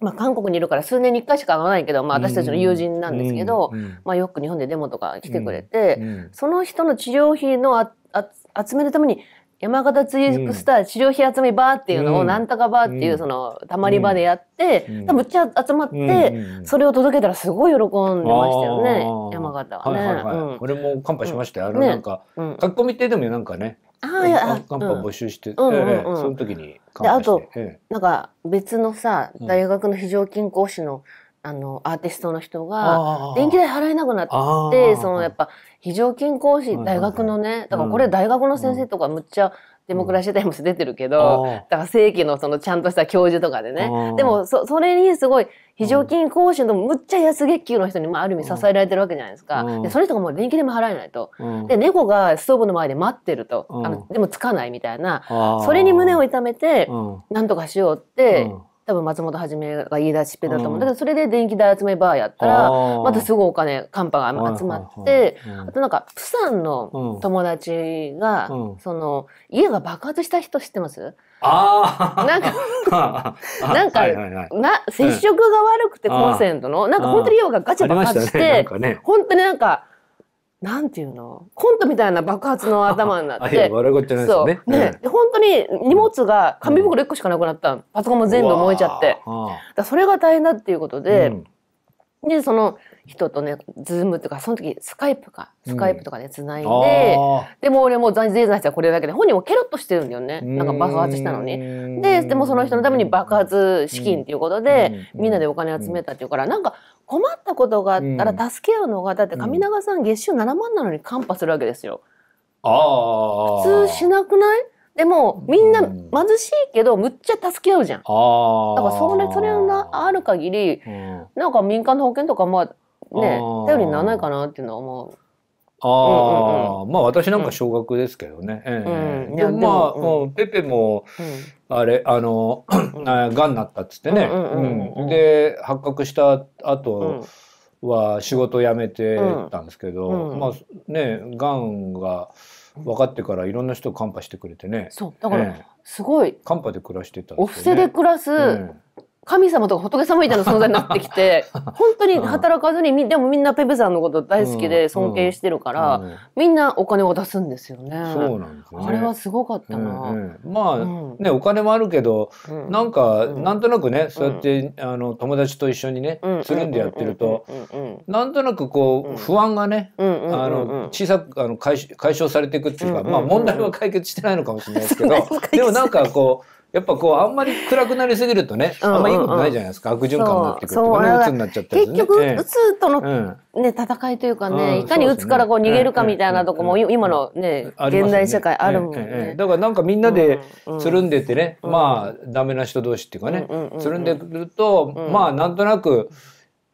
まあ、韓国にいるから数年に1回しか会わないけど、まあ、私たちの友人なんですけど、うん、まあ、よく日本でデモとか来てくれて、うんうん、その人の治療費のああ集めるために山形ツリスター資料費集めバーっていうのをなんとかバーっていうそのたまり場でやって、うん、多分うち集まって、それを届けたらすごい喜んでましたよね山形はね、はいはいはい俺も乾杯しましたよ、あのなんか、ね、書き込みってでもなんかねあカンパ募集して、うんええ、その時にカンしてであと、ええ、なんか別のさ大学の非常勤講師の、うんあのアーティストの人が電気代払えなくなってそのやっぱ非常勤講師大学のねだからこれ大学の先生とかむっちゃデモクラシータイムス出てるけど、だから正規のそのちゃんとした教授とかでねでもそそれにすごい非常勤講師のむっちゃ安月給の人に、まあ、ある意味支えられてるわけじゃないですか、でそれとかもう電気代も払えないと、で猫がストーブの前で待ってると、あのでもつかないみたいなそれに胸を痛めて、何なんとかしようって。多分松本はじめが言い出しっぺだと思う、だからそれで電気代集めバーやったらまたすごいお金カンパが集まって、あとなんかプサンの友達が、その家が爆発した人知ってますあなんか、(laughs) なんか、な、接触が悪くて、コンセントの、なんか本当に家がガチャ爆発して、本当になんか、なんていうのコントみたいな爆発の頭になって笑い事ゃないですねね、うん、本当に荷物が紙袋1個しかなくなった、パソコンも全部燃えちゃってだそれが大変だっていうことで、うん、でその人とねズームとかその時スカイプかスカイプとかで、ね、つないで、でも俺も財前財はこれだけで本人もケロッとしてるんだよねなんか爆発したのにででもその人のために爆発資金っていうことで、みんなでお金集めたっていうからなんか困ったことがあったら助け合うのが、うん、だって上長さん月収7万なのにカンパするわけですよ。あ普通しなくないでもみんな貧しいけどむっちゃ助け合うじゃん。だからそれそれがある限り、うん、なんか民間の保険とかまあね頼りにならないかなっていうのは思う。ああ、うんうん、まあ私なんか小学ですけどね。うん、えー、まあ、うん、ペペも、あれ、あの、が、うんになったっつってね。で、発覚した後は仕事辞めてたんですけど、まあね、癌が分かってからいろんな人をカンパしてくれてね。そう、だから、えー、すごい。カンパで暮らしてた、ね、お布施で暮らす、神様とか仏様みたいな存在になってきて、(laughs) 本当に働かずに、でもみんなペペさんのこと大好きで尊敬してるから、うんうん、みんなお金を出すんですよね。そうなんですね。あれはすごかったな。うん、まあ、ね、お金もあるけど、なんか、なんとなくね、そうやって、あの、友達と一緒にね、つるんでやってると、なんとなくこう、不安がね、あの、小さく、あの、解消されていくっていうか、まあ問題は解決してないのかもしれないですけど、(laughs) でもなんかこう、やっぱこう、あんまり暗くなりすぎるとね、あんまいいことないじゃないですか。悪循環になってくるとね、になっちゃっ結局、打つとのね、戦いというかね、いかに打つからこう逃げるかみたいなとこも、今のね、現代社会あるもんね。だからなんかみんなでつるんでてね、まあ、ダメな人同士っていうかね、つるんでくると、まあ、なんとなく、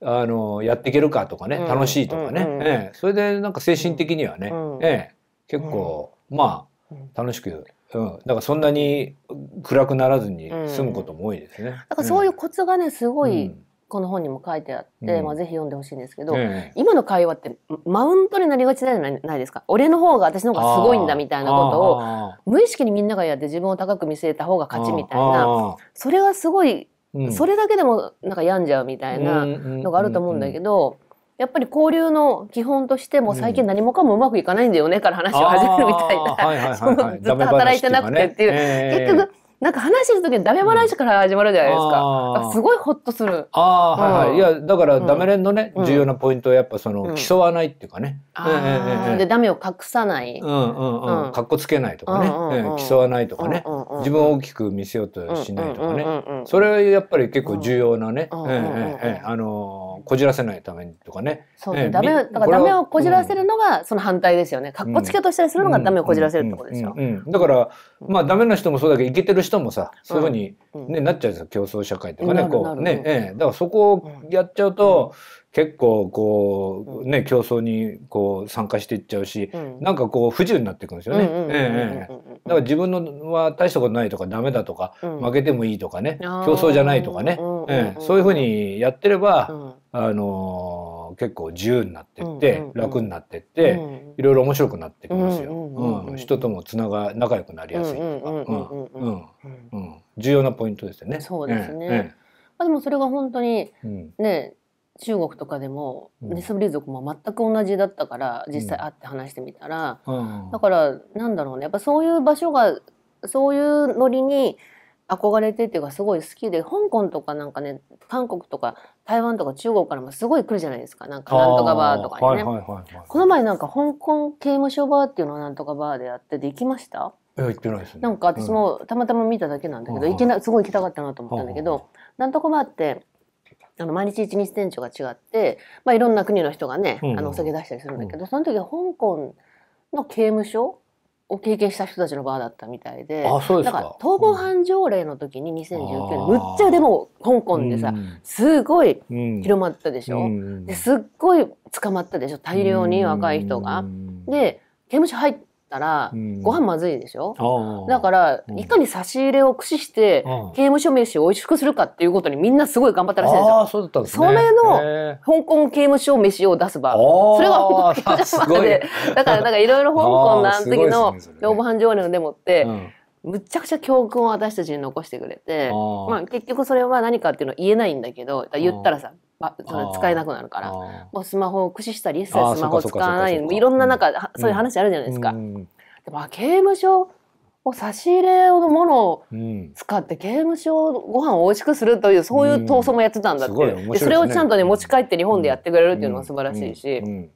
あの、やっていけるかとかね、楽しいとかね、それでなんか精神的にはね、結構、まあ、楽しくうん、なんかそんなに暗くならずに済むことも多いですね。だからそういうコツがねすごい、この本にも書いてあって、うん、まあ、ぜひ読んでほしいんですけど、今の会話ってマウントになりがちじゃないですか俺の方が私の方がすごいんだみたいなことを無意識にみんながやって自分を高く見据えた方が勝ちみたいなそれはすごい、うん、それだけでもなんか病んじゃうみたいなのがあると思うんだけど。うんうんうんやっぱり交流の基本としても最近何もかもうまくいかないんだよねから話を始めるみたいな、はいはい、(laughs) ずっと働いてなくてっていう、ね、結局なんか話する時にダメ話から始まるじゃないですか。うん、すごいホッとする。ああ、はいはい。いや、だからダメ連のね、うん、重要なポイントはやっぱその、競わないっていうかね。うん、で、ダメを隠さない。うんうんうん。かっこつけないとかね。うんうん、競わないとかね、うんうんうん。自分を大きく見せようとしないとかね。うんそれはやっぱり結構重要なね。ええ、あのーこじらせないためにとかね。そう、ね、ダメ、だからダメをこじらせるのがその反対ですよね。かっこつけとしたりするのがダメをこじらせるってことですよ。だから、まあダメな人もそうだけど、いけてる人もさ、そういうふうにね、なっちゃうんですよ。競争社会とかね、こうね、えだからそこをやっちゃうと、結構こうね競争にこう参加していっちゃうし、うん、なんかこう不自由になっていくんですよね。ええ、だから自分のは大したことないとかダメだとか、うん、負けてもいいとかね競争じゃないとかね、ええ、そういうふうにやってれば、うん、あのー、結構自由になってって、楽になってって、うんいろいろ面白くなってきますよ。うん人ともつなが仲良くなりやすいとか、うんうんうん重要なポイントですよね。そうですね、えええまあ、でもそれが本当にね、中国とかでもネスリ族も全く同じだったから実際会って話してみたら、だからなんだろうねやっぱそういう場所がそういうノリに憧れてっていうかすごい好きで香港とかなんかね韓国とか台湾とか中国からもすごい来るじゃないですかなんかなんとかバーとかにね、この前なんか香港刑務所バーっていうのはなんとかバーでやってで行きましたいや行ってないです、ね、なんか私もたまたま見ただけなんだけど、うん、行けなすごい行きたかったなと思ったんだけど、なんとかバーってあの毎日1日店長が違って、まあ、いろんな国の人がね、あのお酒出したりするんだけど、その時は香港の刑務所を経験した人たちのバーだったみたいであそうですか逃亡犯条例の時に2019年、むっちゃでも香港でさ、すごい広まったでしょ、ですっごい捕まったでしょ大量に若い人が。で刑務所入ってったら、ご飯まずいでしょ、うだから、いかに差し入れを駆使して、刑務所飯を美味しくするかっていうことにみんなすごい頑張ったらしいんですよ。そすね、それの香港刑務所飯を出す場 (laughs) それは香港刑務所場でだからなんかいろいろ香港の時のロー防犯条例のデモって。むちゃくちゃ教訓を私たちに残してくれてまあ、結局それは何かっていうのは言えないんだけど言ったらさその使えなくなるからもうスマホを駆使したり一切スマホを使わないいろんななんか、うん、そういう話あるじゃないですか。うん、でも刑務所を差し入れのものを使って刑務所ご飯を美味しくするというそういう闘争もやってたんだって、うんね、それをちゃんとね持ち帰って日本でやってくれるっていうのは素晴らしいし。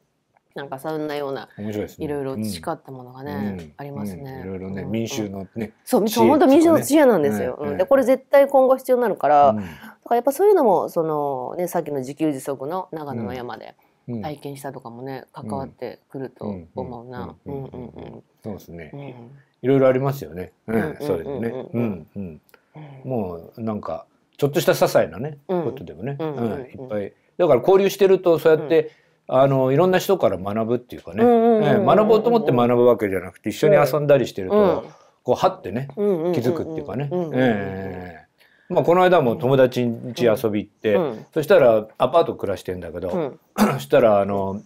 なんかそんなような、ね、いろいろ培ったものがね、うん、ありますね。いろいろね、うん、民衆のね、そうそう本当民衆の知恵なんですよ。ねね、でこれ絶対今後必要になるから、だからやっぱそういうのもそのねさっきの自給自足の長野の山で体験したとかもね関わってくると思うな。うんうんうん。そうですね。いろいろありますよね。うん、そうですね。うんうん。もうなんかちょっとした些細なねことでもね、うんいっぱい。だから交流してるとそうやって、あのいろんな人から学ぶっていうかね、学ぼうと思って学ぶわけじゃなくて一緒に遊んだりしてると、こうはってね気づくっていうかね。えまあ、この間も友達ん家遊び行って、そしたらアパート暮らしてんだけど、(clears throat) そしたらあの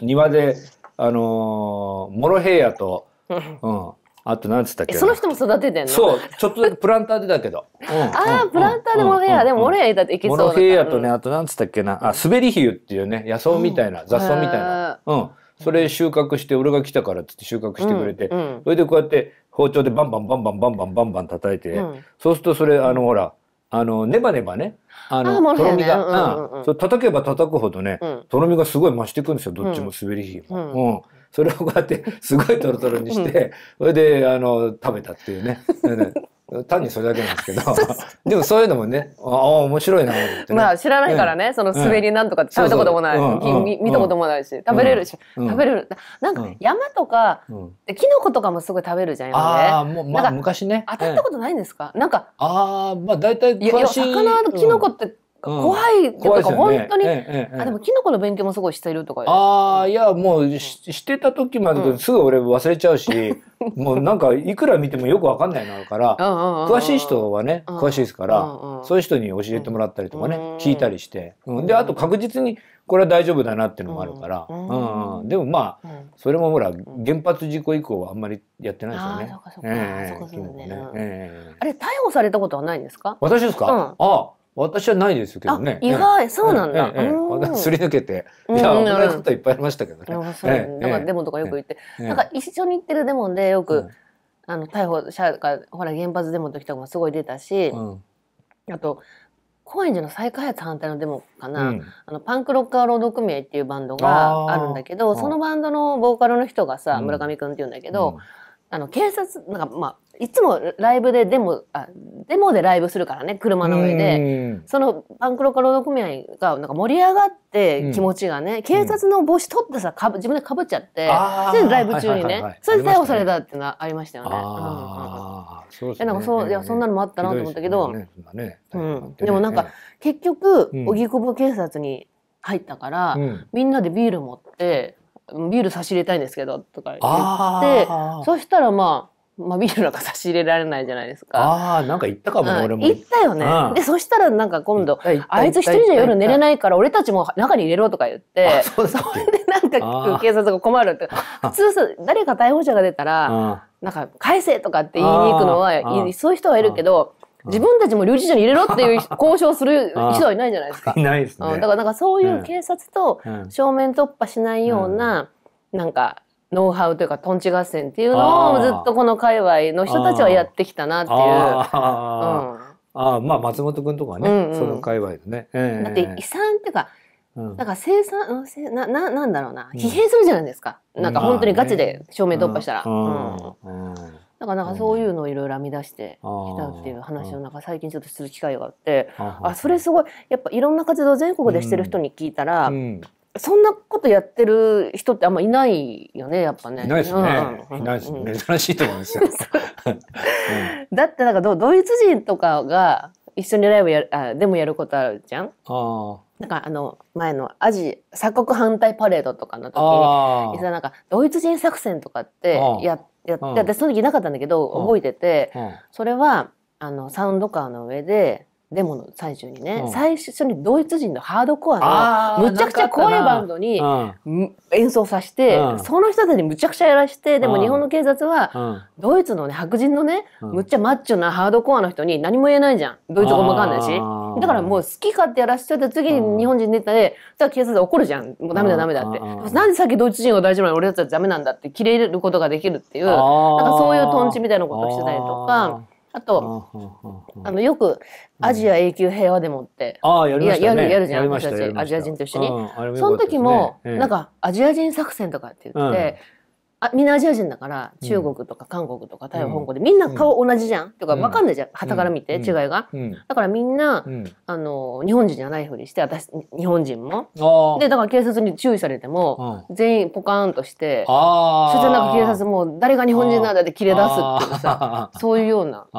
庭で、あのモロヘイヤと、うん、あと何つったっけその人も育ててんのそう、ちょっとだけプランターでだけど。(laughs) うん、ああ、プランターでモロヘイヤ。でもモロヘイヤいけそうモロヘイヤとね、あと何つったっけな。あ、滑り比喩っていうね、野草みたいな、雑草みたいな。うん。それ収穫して、俺が来たからっつって収穫してくれて、それでこうやって包丁でバンバンバンバンバンバンバンバン叩いて、そうするとそれ、あの、ほら、あの、ネバネバね。あの、とろみが。うん。そう叩けば叩くほどね、とろみがすごい増していくんですよ、どっちも滑り比喩も。うん。それをこうやってすごいトロトロにして、それであの食べたっていうね。単にそれだけなんですけどでもそういうのもねああ面白いな、ね、まあ知らないからね、うん、その滑りなんとかって食べたこともない、見たこともないし、食べれるし、うん、食べれるなんか山とか、うん、キノコとかもすごい食べるじゃん今ねああもう、まあ、昔ね当たったことないんですか、なんかああまあ大体いしい魚のキノコって、怖いっていうか、ね、本当に、ええ、あでもキノコの勉強もすごいしてるとかああいやもうししてた時まですぐ俺忘れちゃうし、うん、もうなんかいくら見てもよくわかんないなから詳しい人はね詳しいですから、うんそういう人に教えてもらったりとかね、聞いたりして、うん、であと確実にこれは大丈夫だなっていうのもあるから、うんでもまあ、それもほら原発事故以降はあんまりやってないですよね。あれ逮捕されたことはないんですか私ですか、あ私はないですけどね。意外、そうなんだ。すり抜けて、いや、危ないこといっぱいありましたけどね。なんかデモとかよく言って、なんか一緒に行ってるデモでよく、あの逮捕者がほら原発デモの時とかもすごい出たし、あと高円寺の再開発反対のデモかな、うん、あのパンクロッカー労働組合っていうバンドがあるんだけどそのバンドのボーカルの人がさ、うん、村上君っていうんだけど、あの警察なんかまあいつもライブでデモあデモでライブするからね車の上でそのパンクロカロー働組合がなんか盛り上がって気持ちがね、うん、警察の帽子取ってさかぶ自分でかぶっちゃって、うん、ライブ中にね、はいはいはいはい、それで逮捕されたっていうのはありましたよね。あうんうん、ねなんかそういやそんなのもあったなと思ったけど、ねね、うん、でもなんか結局荻窪警察に入ったから、みんなでビール持ってビール差し入れたいんですけど」とか言ってそしたらまあまあ、ビールなんか差し入れられないじゃないですか。ああ、なんか行ったかもうん、俺も。行ったよね。うん、で、そしたらなんか今度、あいつ一人じゃ夜寝れないから、俺たちも中に入れろとか言って、(laughs) そそれでなんか警察が困るって。普通さ、誰か逮捕者が出たら、なんか返せとかって言いに行くのは、そういう人はいるけど、自分たちも留置所に入れろっていう (laughs) 交渉する人はいないじゃないですか。いないですね、うん。だからなんかそういう警察と正面突破しないような、うん、なんかノウハウというかとんち合戦っていうのをずっとこの界隈の人たちはやってきたなっていう。あ、あ、まあ松本君とかね、うんうん、その界隈でね、えー。だって遺産っていうか、なんか生産うん、せなななんだろうな疲弊するじゃないですか、うん、なんか本当にガチで正面突破したら。ううんんだからなんかそういうのをいろいろ編み出してきたっていう話をなんか最近ちょっとする機会があってあそれすごいやっぱいろんな活動全国でしてる人に聞いたら、うんうんそんなことやってる人ってあんまいないよね、やっぱね。いないですね。うん、いない珍しいと思うんですよ。(laughs) うん、だってなんかドドイツ人とかが一緒にライブやあでもやることあるじゃんあなんかあの前のアジ鎖国反対パレードとかの時に実はなんかドイツ人作戦とかってやっやって、うん、私その時いなかったんだけど、覚えてて、それはあのサウンドカーの上でデモの最中にね、うん、最初にドイツ人のハードコアのむちゃくちゃ怖いバンドに、うん、演奏させて、うん、その人たちにむちゃくちゃやらして、でも日本の警察は、ドイツのね白人のね、むっちゃマッチョなハードコアの人に何も言えないじゃんドイツ語もわかんないし。だからもう好き勝手やらせちゃった次に日本人出たで、じゃあ警察怒るじゃん。もうダメだダメだって。なんでさっきドイツ人は大丈夫なの俺たちはダメなんだって切れることができるっていう、なんかそういうトンチみたいなことしてたりとか、あと、あの、よく、アジア永久平和デモって、うん、あやりましたね、ややるじゃん、私たち、アジア人と一緒に。うんね、その時も、なんか、アジア人作戦とかって言って、あみんなアジア人だから中国とか韓国とか台湾、香港でみんな顔同じじゃん、とか分かんないじゃんはたから見て、違いが、だからみんな、あの日本人じゃないふりして私日本人もでだから警察に注意されても、全員ポカーンとしてそしてなん警察も誰が日本人なんだって切れ出すっていうさそういうようなこと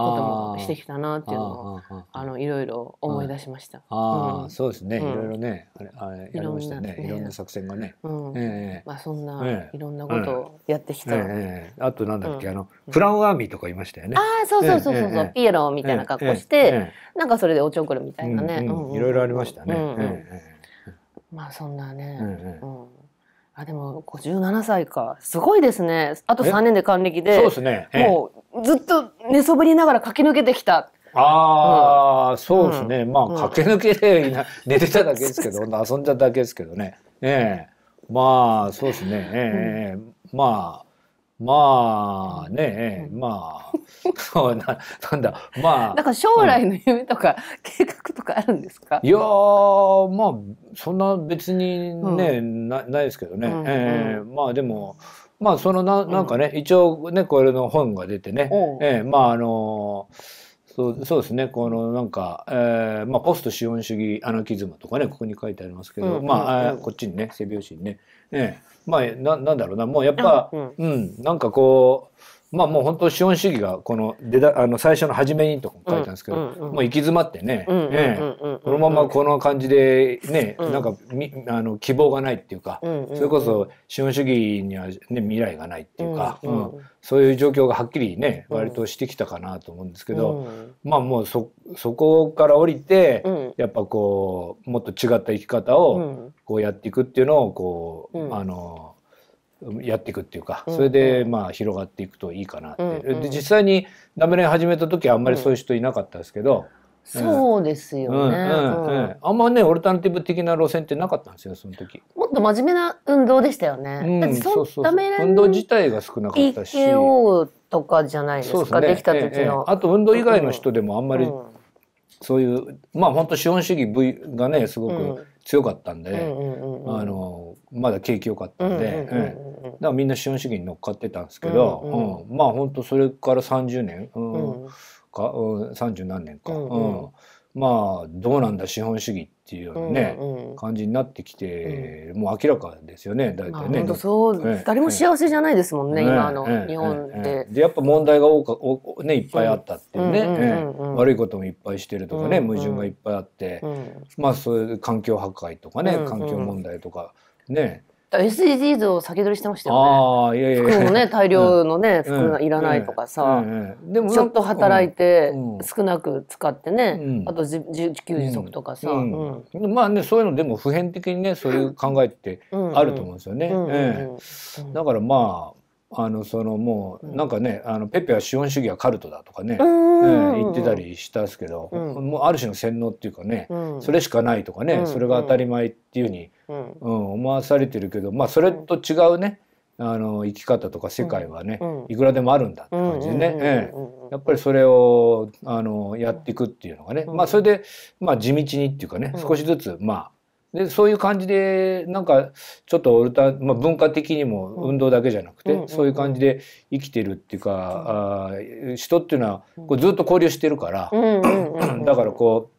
もしてきたなっていうのをあのいろいろ思い出しました。あそうですね、いろいろねあれあれやりましたねいろんな作戦がね。うんえまあそんないろんなことをややってきた、ええ、あとなんだっけ、うん、あのフランアーミーとかいましたよね、ああそうそうそうそうそう、ピエロみたいな格好して、えなんかそれでおちょくるみたいなね、いろいろありましたね、うんうん、まあそんなね、うんあでも57歳かすごいですねあと3年で還暦でそうですね、もうずっと寝そべりながら駆け抜けてきたああ、うん、そうですね、うん、まあ駆け抜けでな (laughs) 寝てただけですけど遊んじだだけですけどねええまあそうですねええ、うん、まあまあねえ、うん、まあ (laughs) ななんだまあなんか将来の夢とか、うん、計画とかあるんですかいやまあそんな別にね、うん、なないですけどね、うんうん、えー、まあでもまあそのななんかね、一応ねこれの本が出てね、えー、まああのーそうそうですねこのなんか、えーまあ、ポスト資本主義アナキズムとかねここに書いてありますけど、うん、まあ、うん、こっちにね背拍子にね、えまあななんだろうなもうやっぱ、うん、うん、なんかこうまあもう本当資本主義がこの出だあの最初の初めにとか書いたんですけど、うんうんうん、もう行き詰まってね、このままこの感じでね、うん、なんかみあの希望がないっていうか、うんうんうん、それこそ資本主義には、ね、未来がないっていうか、うん、うん、そういう状況がはっきりね割としてきたかなと思うんですけど、うん、まあもうそそこから降りて、やっぱこうもっと違った生き方をこうやっていくっていうのをこう、あのやっていくっていうか、それでまあ広がっていくといいかなって、うんうん、で実際にダメレン始めた時あんまりそういう人いなかったですけど、うん、そうですよね、あんまねオルタナティブ的な路線ってなかったんですよその時もっと真面目な運動でしたよね、だっそダメレン運動自体が少なかったし EKO とかじゃないですか、ね、できた時の、ええあと運動以外の人でもあんまり、そういうまあ本当資本主義がねすごく、強かったんで、うんうん、あのまだ景気良かったんで、うんうんうん、だからみんな資本主義に乗っかってたんですけど、うんうん、まあ本当それから30年、うんか、うん、30何年か、うんまあどうなんだ資本主義っていうようなね、うんうん、感じになってきて、うん、もう明らかですよね大体ね。そう誰も幸せじゃないですもんね、ええ、今の日本で。え、でやっぱ問題が多かおねいっぱいあったっていうね、悪いこともいっぱいしてるとかね、矛盾がいっぱいあって、うん、まあそういう環境破壊とかね環境問題とかね。SDGs を先取りしてましたよね。いやいや服もね大量のね、服がいらないとかさ、でもちょっと働いて少なく使ってね、あと自給自足とかさ、まあねそういうのでも普遍的にねそういう考えってあると思うんですよね。だからまああのそのもうなんかねあのペペは資本主義はカルトだとかね、うん、言ってたりしたんですけど、もうある種の洗脳っていうかね、それしかないとかね、それが当たり前っていうふうに、うん思わされてるけどまあそれと違うね、あの生き方とか世界はね、いくらでもあるんだって感じでね、やっぱりそれをあのやっていくっていうのがね、まあそれで、まあ、地道にっていうかね少しずつまあでそういう感じでなんかちょっとオルタ、まあ、文化的にも運動だけじゃなくて、そういう感じで生きてるっていうか、あ人っていうのはこうずっと交流してるから、だからこ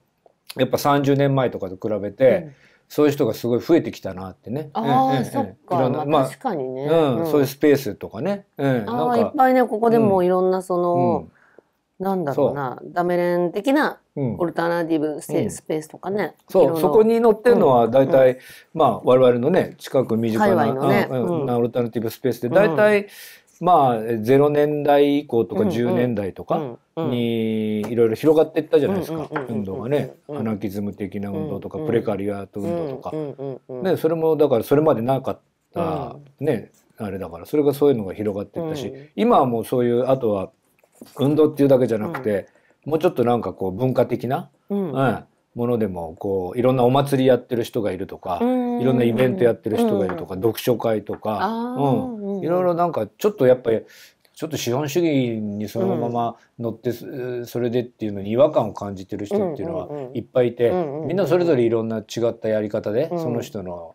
うやっぱ30年前とかと比べて、そういう人がすごい増えてきたなってね。ああ、そっか。まあ、確かにね、うん。そういうスペースとかね。うん、なんかいっぱいねここでもいろんなその、なんだろうなダメレン的なオルタナティブス,、スペースとかね、そうそこに乗ってるのは大体、まあ我々のね近く身近な,、なオルタナティブスペースで大体、まあ0年代以降とか10年代とかにいろいろ広がっていったじゃないですか運動がねアナキズム的な運動とかプレカリアート運動とか、ね、それもだからそれまでなかった、ねあれだからそれがそういうのが広がっていったし、今はもうそういうあとは運動っていうだけじゃなくて、うん、もうちょっとなんかこう文化的な、うん、うんものでもこういろんなお祭りやってる人がいるとかいろんなイベントやってる人がいるとか、うん、読書会とか、うん、いろいろなんかちょっとやっぱりちょっと資本主義にそのまま乗って、うん、それでっていうのに違和感を感じてる人っていうのはいっぱいいて、うんうん、みんなそれぞれいろんな違ったやり方で、その人の、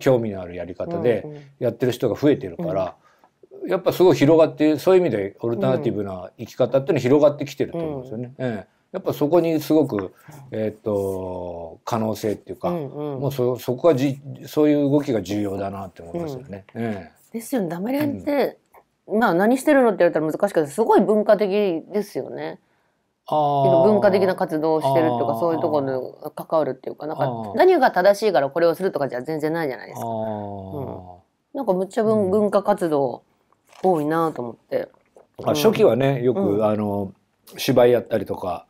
興味のあるやり方でやってる人が増えてるから、やっぱすごい広がってそういう意味でオルタナティブな生き方っていうのは広がってきてると思うんですよね。うん、ええ、やっぱそこにすごく、えーっと、可能性っていうか、うんうん、もうそそこはじそういう動きが重要だなって思いますよね。うん、ええ、ですよねダメレンって、うん、まあ何してるのって言われたら難しくてすごい文化的ですよね。文化的な活動をしてるとかそういうところに関わるっていうかなんか何が正しいからこれをするとかじゃ全然ないじゃないですか。うん、なんかむっちゃ文,、化活動多いなと思って。あ、うん、初期はねよく、うん、あの芝居やったりとか。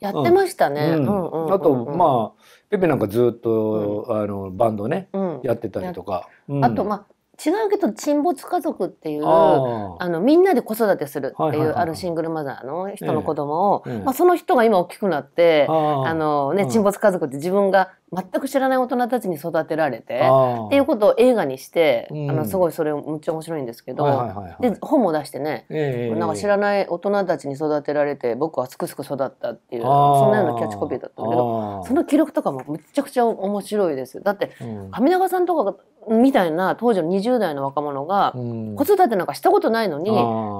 やってましたね。あと、まあ、ペペなんかずっと、あの、バンドね、やってたりとか。あと、まあ、違うけど沈没家族っていうあのみんなで子育てするっていうあるシングルマザーの人の子供を、ええ、まを、あ、その人が今大きくなってあの、ね、沈没家族って自分が全く知らない大人たちに育てられてっていうことを映画にして、あのすごいそれむっちゃ面白いんですけど、はいはいはい、で本も出してね、えなんか知らない大人たちに育てられて僕はすくすく育ったっていうそんなようなキャッチコピーだったんだけどその記録とかもむちゃくちゃ面白いですだって、上永さんとかみたいな当時の20代の若者が、子育てなんかしたことないのに、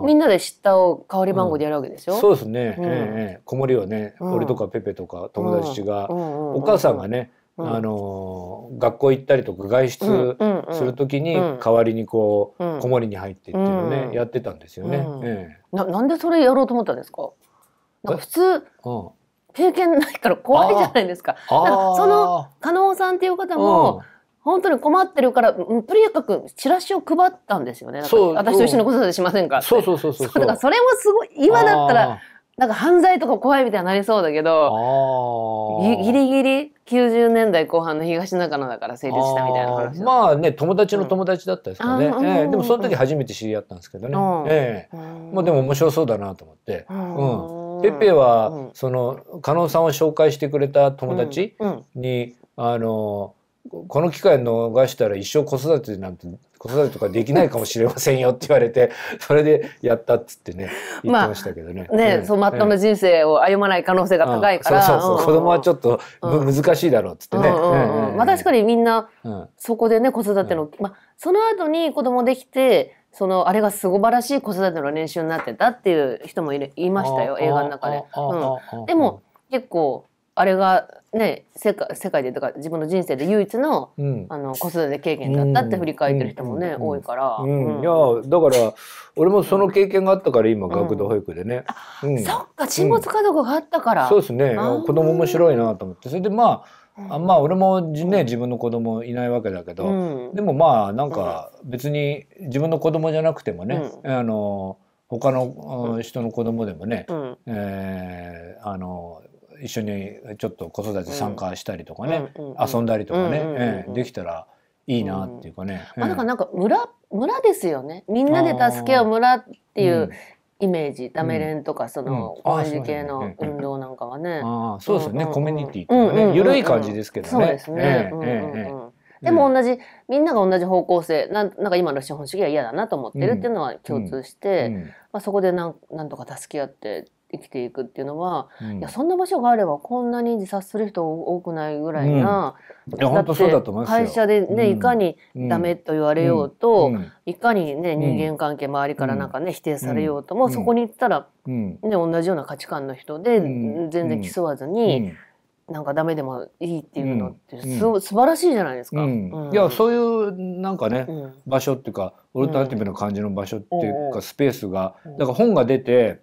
みんなで知ったを代わり番号でやるわけでしょ、うん、そうですね、うん、えー、子守はね、うん、俺とかペペとか友達が、お母さんがね、あの学校行ったりとか外出するときに代わりにこう、子守に入ってっていうのね、やってたんですよね、ええ、な。なんでそれやろうと思ったんですかか普通、経験ないから怖いじゃないですか。かその加納さんっていう方も、うん本当に困ってるから、とにかくチラシを配ったんですよね。そう私と一緒の子育てしませんか、うん、そうそうそうそうだからそれもすごい、今だったら、なんか犯罪とか怖いみたいになりそうだけど、ギリギリ90年代後半の東中野だから成立したみたいな話まあね、友達の友達だったですかね。うん、えー、でもその時初めて知り合ったんですけどね。うん、ええー、まあでも面白そうだなと思って。うんペペは、その加納さんを紹介してくれた友達に、あのこの機会逃したら一生子育てなんて子育てとかできないかもしれませんよって言われて (laughs) それでやったっつってね言ってましたけどね。まあ、ね、うん、そうまっと人生を歩まない可能性が高いから、そうそうそう、子供はちょっと、うん、難しいだろうっつってね。まあ確かにみんな、そこでね子育ての、まあその後に子供できてそのあれがすごばらしい子育ての練習になってたっていう人もいいましたよ映画の中で。うん、でも結構あれがね世界世界でとか自分の人生で唯一の,、あの子育て経験だったって振り返ってる人もね、多いから、うんいやだから俺もその経験があったから今、学童保育でね、そっか沈没家族があったから、そうですね子供面白いなと思ってそれでまああまあ俺もね自分の子供いないわけだけど、でもまあなんか別に自分の子供じゃなくてもね、あの他の人の子供でもね、うえあの一緒にちょっと子育て参加したりとかね、うん遊んだりとかね、うんうんうん、えー、できたらいいなっていうかね。うん、まあ、なんかなんか村村ですよねみんなで助けを村っていうイメージ、ダメレンとかその同じ系の運動なんかはね。あそうですよね、コミュニティっうかね、緩い感じですけどね。そうですね。えー、えー、えーでも同じ、みんなが同じ方向性なんなんか今の資本主義は嫌だなと思ってるっていうのは共通して、うんうん、まあ、そこでなんなんとか助け合って生きていくっていうのは、うん、いやそんな場所があればこんなに自殺する人多くないぐらいな、うん、いだって会社でね、うん、いかにダメと言われようと、いかにね人間関係周りからなんかね、否定されようとも、そこに行ったら、ね同じような価値観の人で、全然競わずに。なんかダメでもいいっていうのってす、うん、素晴らしいじゃないですか。いやそういうなんかね、場所っていうかオルタナティブな感じの場所っていうか、スペースが、だから本が出て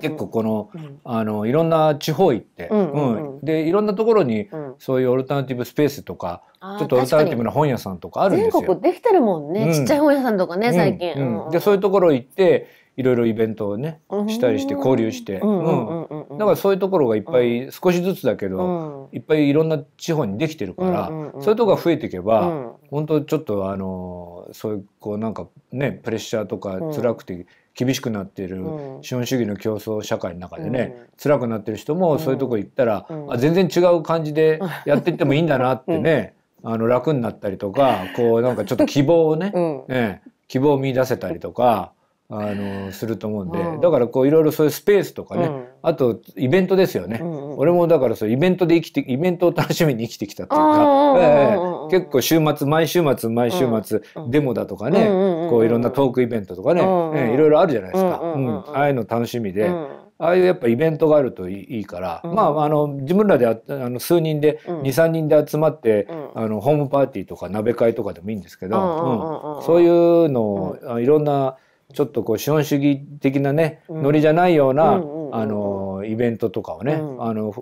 結構この,、あのいろんな地方行って、うんでいろんなところにそういうオルタナティブスペースとか、ちょっとオルタナティブな本屋さんとかあるんですよ。全国できてるもんね、ちっちゃい本屋さんとかね最近。でそういうところ行っていろいろイベントをねしたりして交流して、だからそういうところがいっぱい、少しずつだけど、いっぱいいろんな地方にできてるから、そういうとこが増えていけば、うん、本当ちょっとあのそういうこうなんかねプレッシャーとか辛くて。厳しくなっている資本主義の競争社会の中でね、うん、辛くなってる人もそういうとこ行ったら、うん、あ全然違う感じでやっていってもいいんだなってね、うん、あの楽になったりとかこうなんかちょっと希望をね、ね希望を見出せたりとか。あのすると思うんで、だからこういろいろそういうスペースとかね、あとイベントですよね、うんうん、俺もだからそうイベントで生きてイベントを楽しみに生きてきたっていうか、えー、結構週末毎週末毎週末、うん、デモだとかね、うん、こういろんなトークイベントとかね、うんうん、えー、いろいろあるじゃないですか、うん、ああいうの楽しみで。ああいうやっぱイベントがあるといいから、うん、まああの自分らであの数人で23、人で集まって、うん、あのホームパーティーとか鍋会とかでもいいんですけど、そういうのを、いろんなちょっとこう資本主義的なね、ノリじゃないような、あのイベントとかをね、あの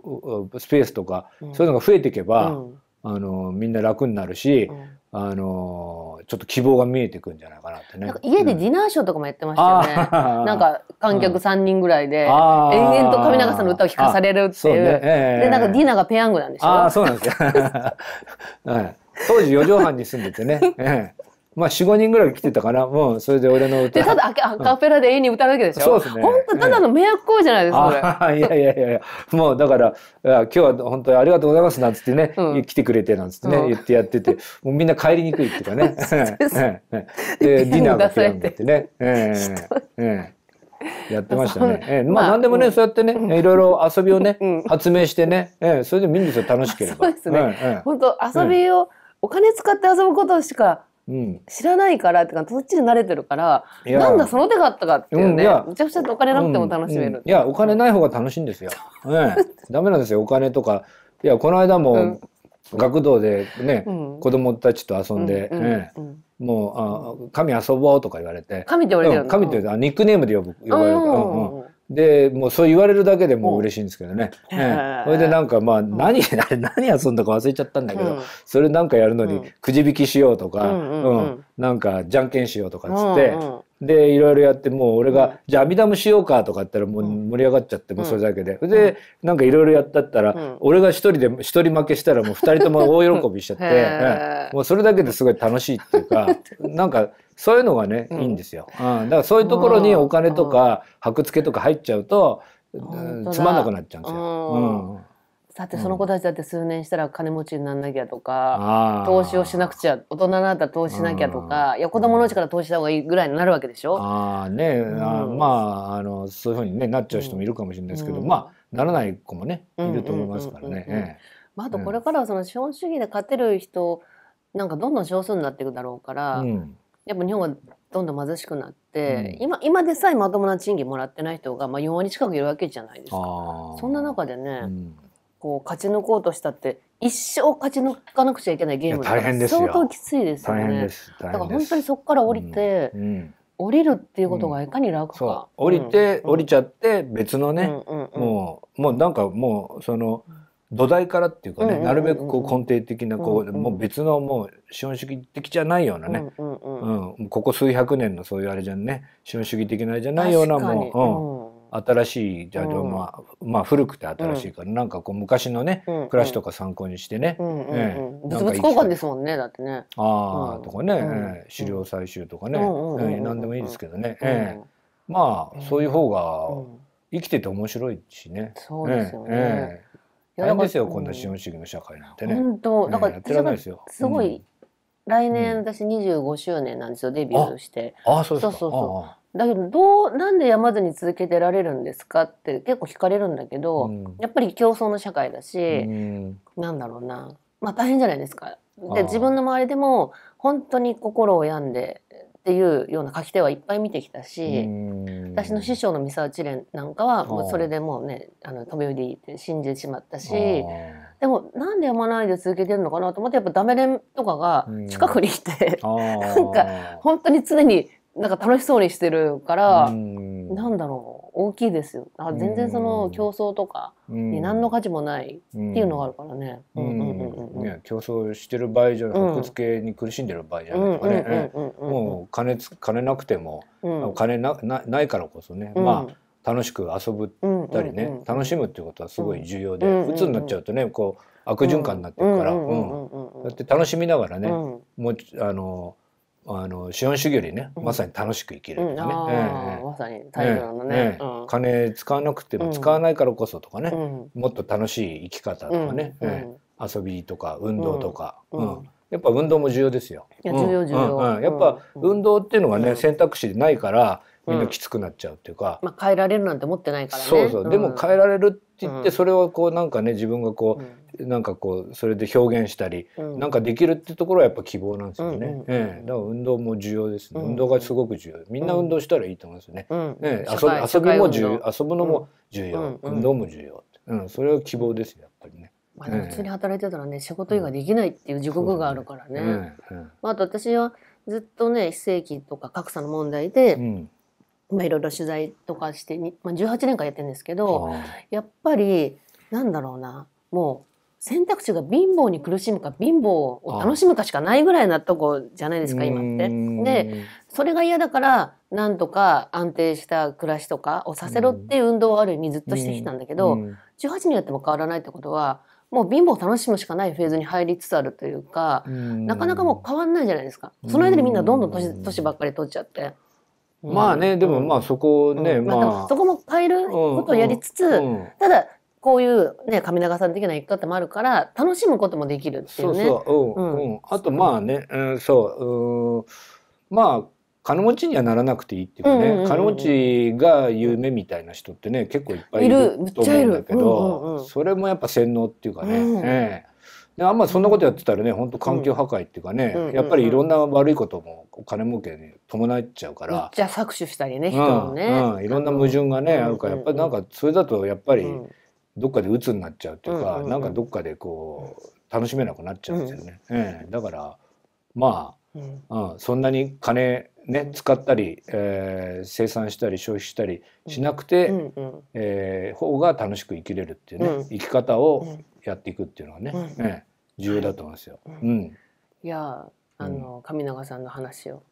スペースとか、そういうのが増えていけば、あのみんな楽になるし、あのちょっと希望が見えてくるんじゃないかなってね。家でディナーショーとかもやってましたよね。(laughs) なんか観客三人ぐらいで、延々と上永さんの歌を聞かされるっていう。でなんかディナーがペヤングなんでしょ。あそうなんですよ。(laughs) はい。当時四畳半に住んでてね。まあ、4、5人ぐらい来てたかな。うそれで俺の歌。で、ただアカペラで永遠に歌うだけでしょ、うん、そうですね。本当ただの迷惑行為じゃないですか、え (laughs) いやいやいやいや、もうだから、今日は本当にありがとうございますなんつってね、うん、来てくれてなんつってね、うん、言ってやってて、もうみんな帰りにくいっていうかね。で、(laughs) ディナーが嫌いになってね。やってましたね。ええ、まあ、何でもね、そうやってね、いろいろ遊びをね、発明してね、ええ、それで見るんですよ、楽しければ。そうですね。本当遊びを、お金使って遊ぶことしかうん、知らないからってかそっちに慣れてるからなんだその手があったかっていうね、うむちゃくちゃお金なくても楽しめる、いやお金ない方が楽しいんですよ、ね、ダメなんですよお金とかいやこの間も学童でね、子供たちと遊んで、もうあ「神遊ぼう」とか言われて「神」って言われてる、の神ってニックネームで呼ぶ呼ばれるから、うんで、もうそう言われるだけでも嬉しいんですけどね。うねそれでなんかまあ、何、うん、(laughs) 何遊んだか忘れちゃったんだけど、うん、それなんかやるのにくじ引きしようとか、うん、なんかじゃんけんしようとかっつって、で、いろいろやって、もう俺が、じゃあ網玉しようかとか言ったらもう盛り上がっちゃって、もうそれだけで。で、なんかいろいろやったったら、俺が一人で、一人負けしたらもう二人とも大喜びしちゃって、もうそれだけですごい楽しいっていうか、(laughs) なんか、そういうのがね、いいんですよ、うん、だからそういうところにお金とか箔付けとか入っちゃうと、つまんなくなっちゃうんですよ。うんさてその子たちだって数年したら金持ちにならなきゃとか、投資をしなくちゃ大人になったら投資しなきゃとか、うん、いや子供のうちから投資した方がいいぐらいになるわけでしょああね、うん、あまああのそういうふうに、ね、なっちゃう人もいるかもしれないですけど、うん、まあならない子もねいると思いますからね。あとこれからはその資本主義で勝てる人なんかどんどん少数になっていくだろうから、うやっぱ日本はどんどん貧しくなって、うん、今今でさえまともな賃金もらってない人が、まあ、4割近くいるわけじゃないですか。そんな中でね、うん、こう勝ち抜こうとしたって一生勝ち抜かなくちゃいけないゲームだから相当きついですよね。だから本当にそこから降りて、うん、降りるっていうことがいかに楽か。降りて、降りちゃって別のね、もうもうなんかもうその。土台からっていうかね、なるべくこう根底的なこう、もう別のもう資本主義的じゃないようなね、うん、うんここ数百年のそういうあれじゃんね資本主義的なあれじゃないようなもう、う新しいじゃあ、まあ、まあ古くて新しいから、なんかこう昔のね、暮らしとか参考にしてね、うんうんええ、物々交換ですもんねだってね。ああ、とかね、資料採集とかね、ええ、何でもいいですけどね、ええ、まあそういう方が生きてて面白いしね。そうですよね、大変ですよ、こんな資本主義の社会なんてね。本当、だから、すごい、来年私25周年なんですよ、デビューして。あ、そうそうそうそう。だけどどうなんで山津に続けてられるんですかって結構聞かれるんだけど、やっぱり競争の社会だし、うん、なんだろうなまあ大変じゃないですかで自分の周りでも本当に心を病んでっていうような書き手はいっぱい見てきたし私の師匠の三沢知蓮なんかはもうそれでもうねあの飛び降りて信じてしまったしでもなんでやまないで続けてるのかなと思ってやっぱダメ連とかが近くに来てなんか本当に常になんか楽しそうにしてるからなんだろう大きいですよあ全然その競争とかに何の価値もないっていうのがあるからね競争してる場合じゃなくてに苦しんでる場合じゃないかねもう金金なくても、うん、金ななないからこそね、うん、まあ楽しく遊ぶたりね、楽しむっていうことはすごい重要で、う鬱になっちゃうとねこう悪循環になってるから、だって楽しみながらね、もうあのあの資本主義よりね、まさに楽しく生きる、ねうん、まさに太陽のね、金使わなくても使わないからこそとかね、もっと楽しい生き方とかね、遊びとか運動とか、やっぱ運動も重要ですよ。やっぱ運動っていうのはね、選択肢ないからみんなきつくなっちゃうっていうか、うん、まあ、変えられるなんて思ってないからねそうそう、うん、でも変えられるって言ってそれをこうなんかね自分がこう、うん、なんかこうそれで表現したり、うん、なんかできるってところはやっぱ希望なんですよね、うんうん、ええ、だから運動も重要ですね、運動がすごく重要みんな運動したらいいと思いますよね、うんええ、遊びも重要遊ぶのも重要、運動も重要、うん、それは希望ですよやっぱりね。まあ、普通に働いてたらね、仕事以外できないっていう地獄があるからね。ねまあ、あと私はずっとね非正規とか格差の問題で、うん、まあ、いろいろ取材とかして、まあ、18年間やってるんですけどやっぱりなんだろうなもう選択肢が貧乏に苦しむか貧乏を楽しむかしかないぐらいなとこじゃないですか今って。でそれが嫌だからなんとか安定した暮らしとかをさせろっていう運動をある意味ずっとしてきたんだけど18年やっても変わらないってことはもう貧乏を楽しむしかないフェーズに入りつつあるというかなかなかもう変わんないじゃないですか。その間にみんなどんどん年ばっかり取っちゃって。まあね、でもまあそこね、まあ、まあ、そこも変えることをやりつつ、ただこういうね神長さん的な生き方もあるから楽しむこともできるっていうね。そうそううんうん、あとまあね、うん、そうまあ金持ちにはならなくていいっていうかね、うんうんうんうん、金持ちが夢みたいな人ってね結構いっぱいいると思うんだけど、うんうんうん、それもやっぱ洗脳っていうかね。ねあんまそんなことやってたらね本当環境破壊っていうかね、うん、やっぱりいろんな悪いこともお金儲けに伴っちゃうから、じゃ搾取したりね人もね、うんうん、いろんな矛盾がね、あるからやっぱりなんかそれだとやっぱりどっかで鬱になっちゃうっていうか、うん、なんかどっかでこう楽しめなくなっちゃうんですよね、ええ、だからまあ、うんそんなに金ね、使ったり、えー、生産したり消費したりしなくて、うんうん、えー、方が楽しく生きれるっていうね、生き方を、やっていくっていうのはね、うん、ええ、重要だと思いますよ。はい、うん、いやあの上永さんの話を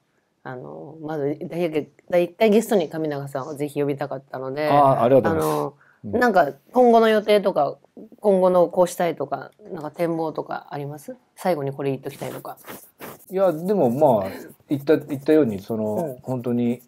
あのまず第一回ゲストに上永さんをぜひ呼びたかったのであありがとうございます。なんか今後の予定とか今後のこうしたいとかなんか展望とかあります最後にこれ言っときたいとかいやでもまあ言った言ったようにその、うん、本当に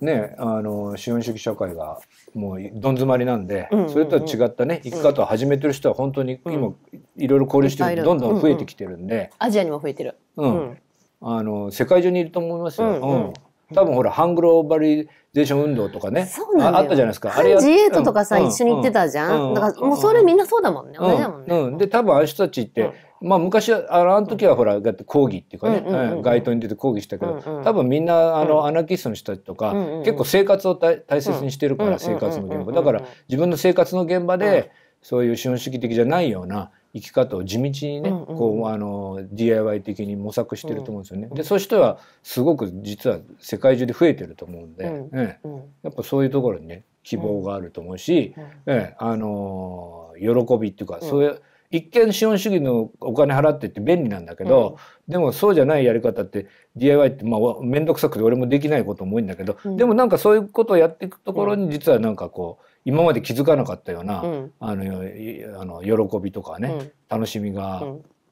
ね、あの資本主義社会がもうどん詰まりなんで、それとは違ったね生き方を始めてる人は本当に今いろいろ交流してる、どんどん増えてきてるんで、うんうん、アジアにも増えてる、うん、あの世界中にいると思いますよ、うん多分ほらハングローバリゼーション運動とかねあったじゃないですか。あれ自衛とかさ、一緒に行ってたじゃん。だからもうそれみんなそうだもんね。同じだもんね。で多分ああいう人たちってまあ昔あのあの時はほら抗議っていうかね、街頭に出て抗議したけど、多分みんなあのアナキストの人たちとか、結構生活を大切にしてるから生活の現場だから自分の生活の現場でそういう資本主義的じゃないような生き方を地道にね、こうあの DIY 的に模索してると思うんですよね。でそういう人はすごく実は世界中で増えてると思うんで、ええ、やっぱそういうところにね希望があると思うし、ええ、あの喜びっていうか、そういう一見資本主義のお金払ってって便利なんだけど、うん、でもそうじゃないやり方って DIY ってまあ面倒くさくて俺もできないことも多いんだけど、うん、でもなんかそういうことをやっていくところに実はなんかこう今まで気づかなかったような、うん、あのあの喜びとかね、楽しみが、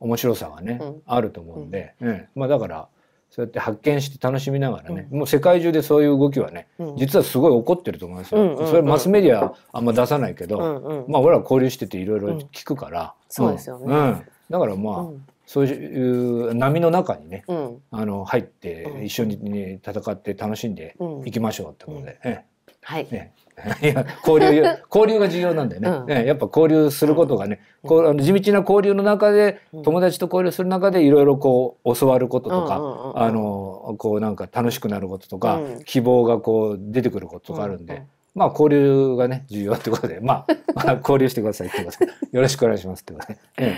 面白さがね、あると思うんで、まあだからそうやって発見して楽しみながらね、うん、もう世界中でそういう動きはね、うん、実はすごい起こってると思いますよ、うんうんうん、それマスメディアあんま出さないけど、うんうん、まあ俺ら交流してていろいろ聞くから、そうですよね、だからまあ、そういう波の中にね、あの入って一緒に、ね、戦って楽しんでいきましょうってことで、ね。はい。ね、いや交流 (laughs) 交流が重要なんだよねうん、ねやっぱ交流することがね、うん、こうあの地道な交流の中で、うん、友達と交流する中でいろいろこう教わることとか、うんうんうん、あのこうなんか楽しくなることとか、希望がこう出てくることとかあるんで、うんうん、まあ交流がね重要ってことで、まあ、(laughs) まあ、交流してくださいってことでよろしくお願いしますってことで。え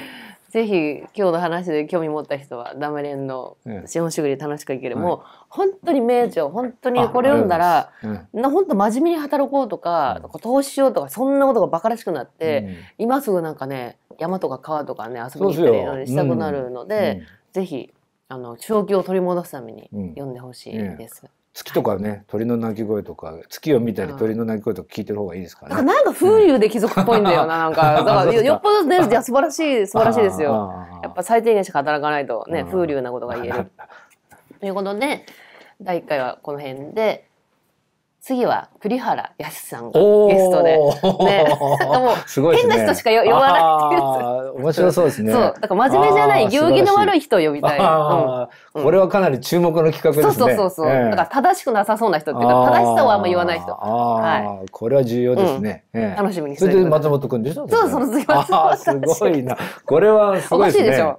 ぜひ今日の話で興味持った人はダムレンの資本主義で楽しく生きる、もう本当に名著本当にこれ読んだら、う本当真面目に働こうとか、うん、投資しようとかそんなことがバカらしくなって、うん、今すぐなんかね山とか川とかね遊びに行ったりしたくなるので、ぜひあの長期を取り戻すために読んでほしいです。月とかね、鳥の鳴き声とか、月を見たり鳥の鳴き声とか聞いてる方がいいですからね。なんか風流で貴族っぽいんだよな、(laughs) なんか。だからよっぽどね、素晴らしい、素晴らしいですよ。やっぱ最低限しか働かないとね、風流なことが言える。(laughs) ということで、第1回はこの辺で、次は栗原康さんがゲストで、ね、(laughs) もう変な人しか呼ばないっていう面白そうですね。そう、だから真面目じゃない行儀の悪い人を呼びたい。これはかなり注目の企画ですね。そうそうそうだから正しくなさそうな人っていうか正しさをあんま言わない人。はい。これは重要ですね。え楽しみにしてる。松本君でしょ。そうその次は。すごいな。これはすごいですね。しいでしょ。う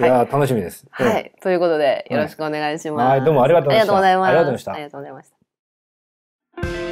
(laughs) いや、楽しみです。はい。ということでよろしくお願いします。はい、どうもありがとうございました。ありがとうございました。ありがとうございました。thank you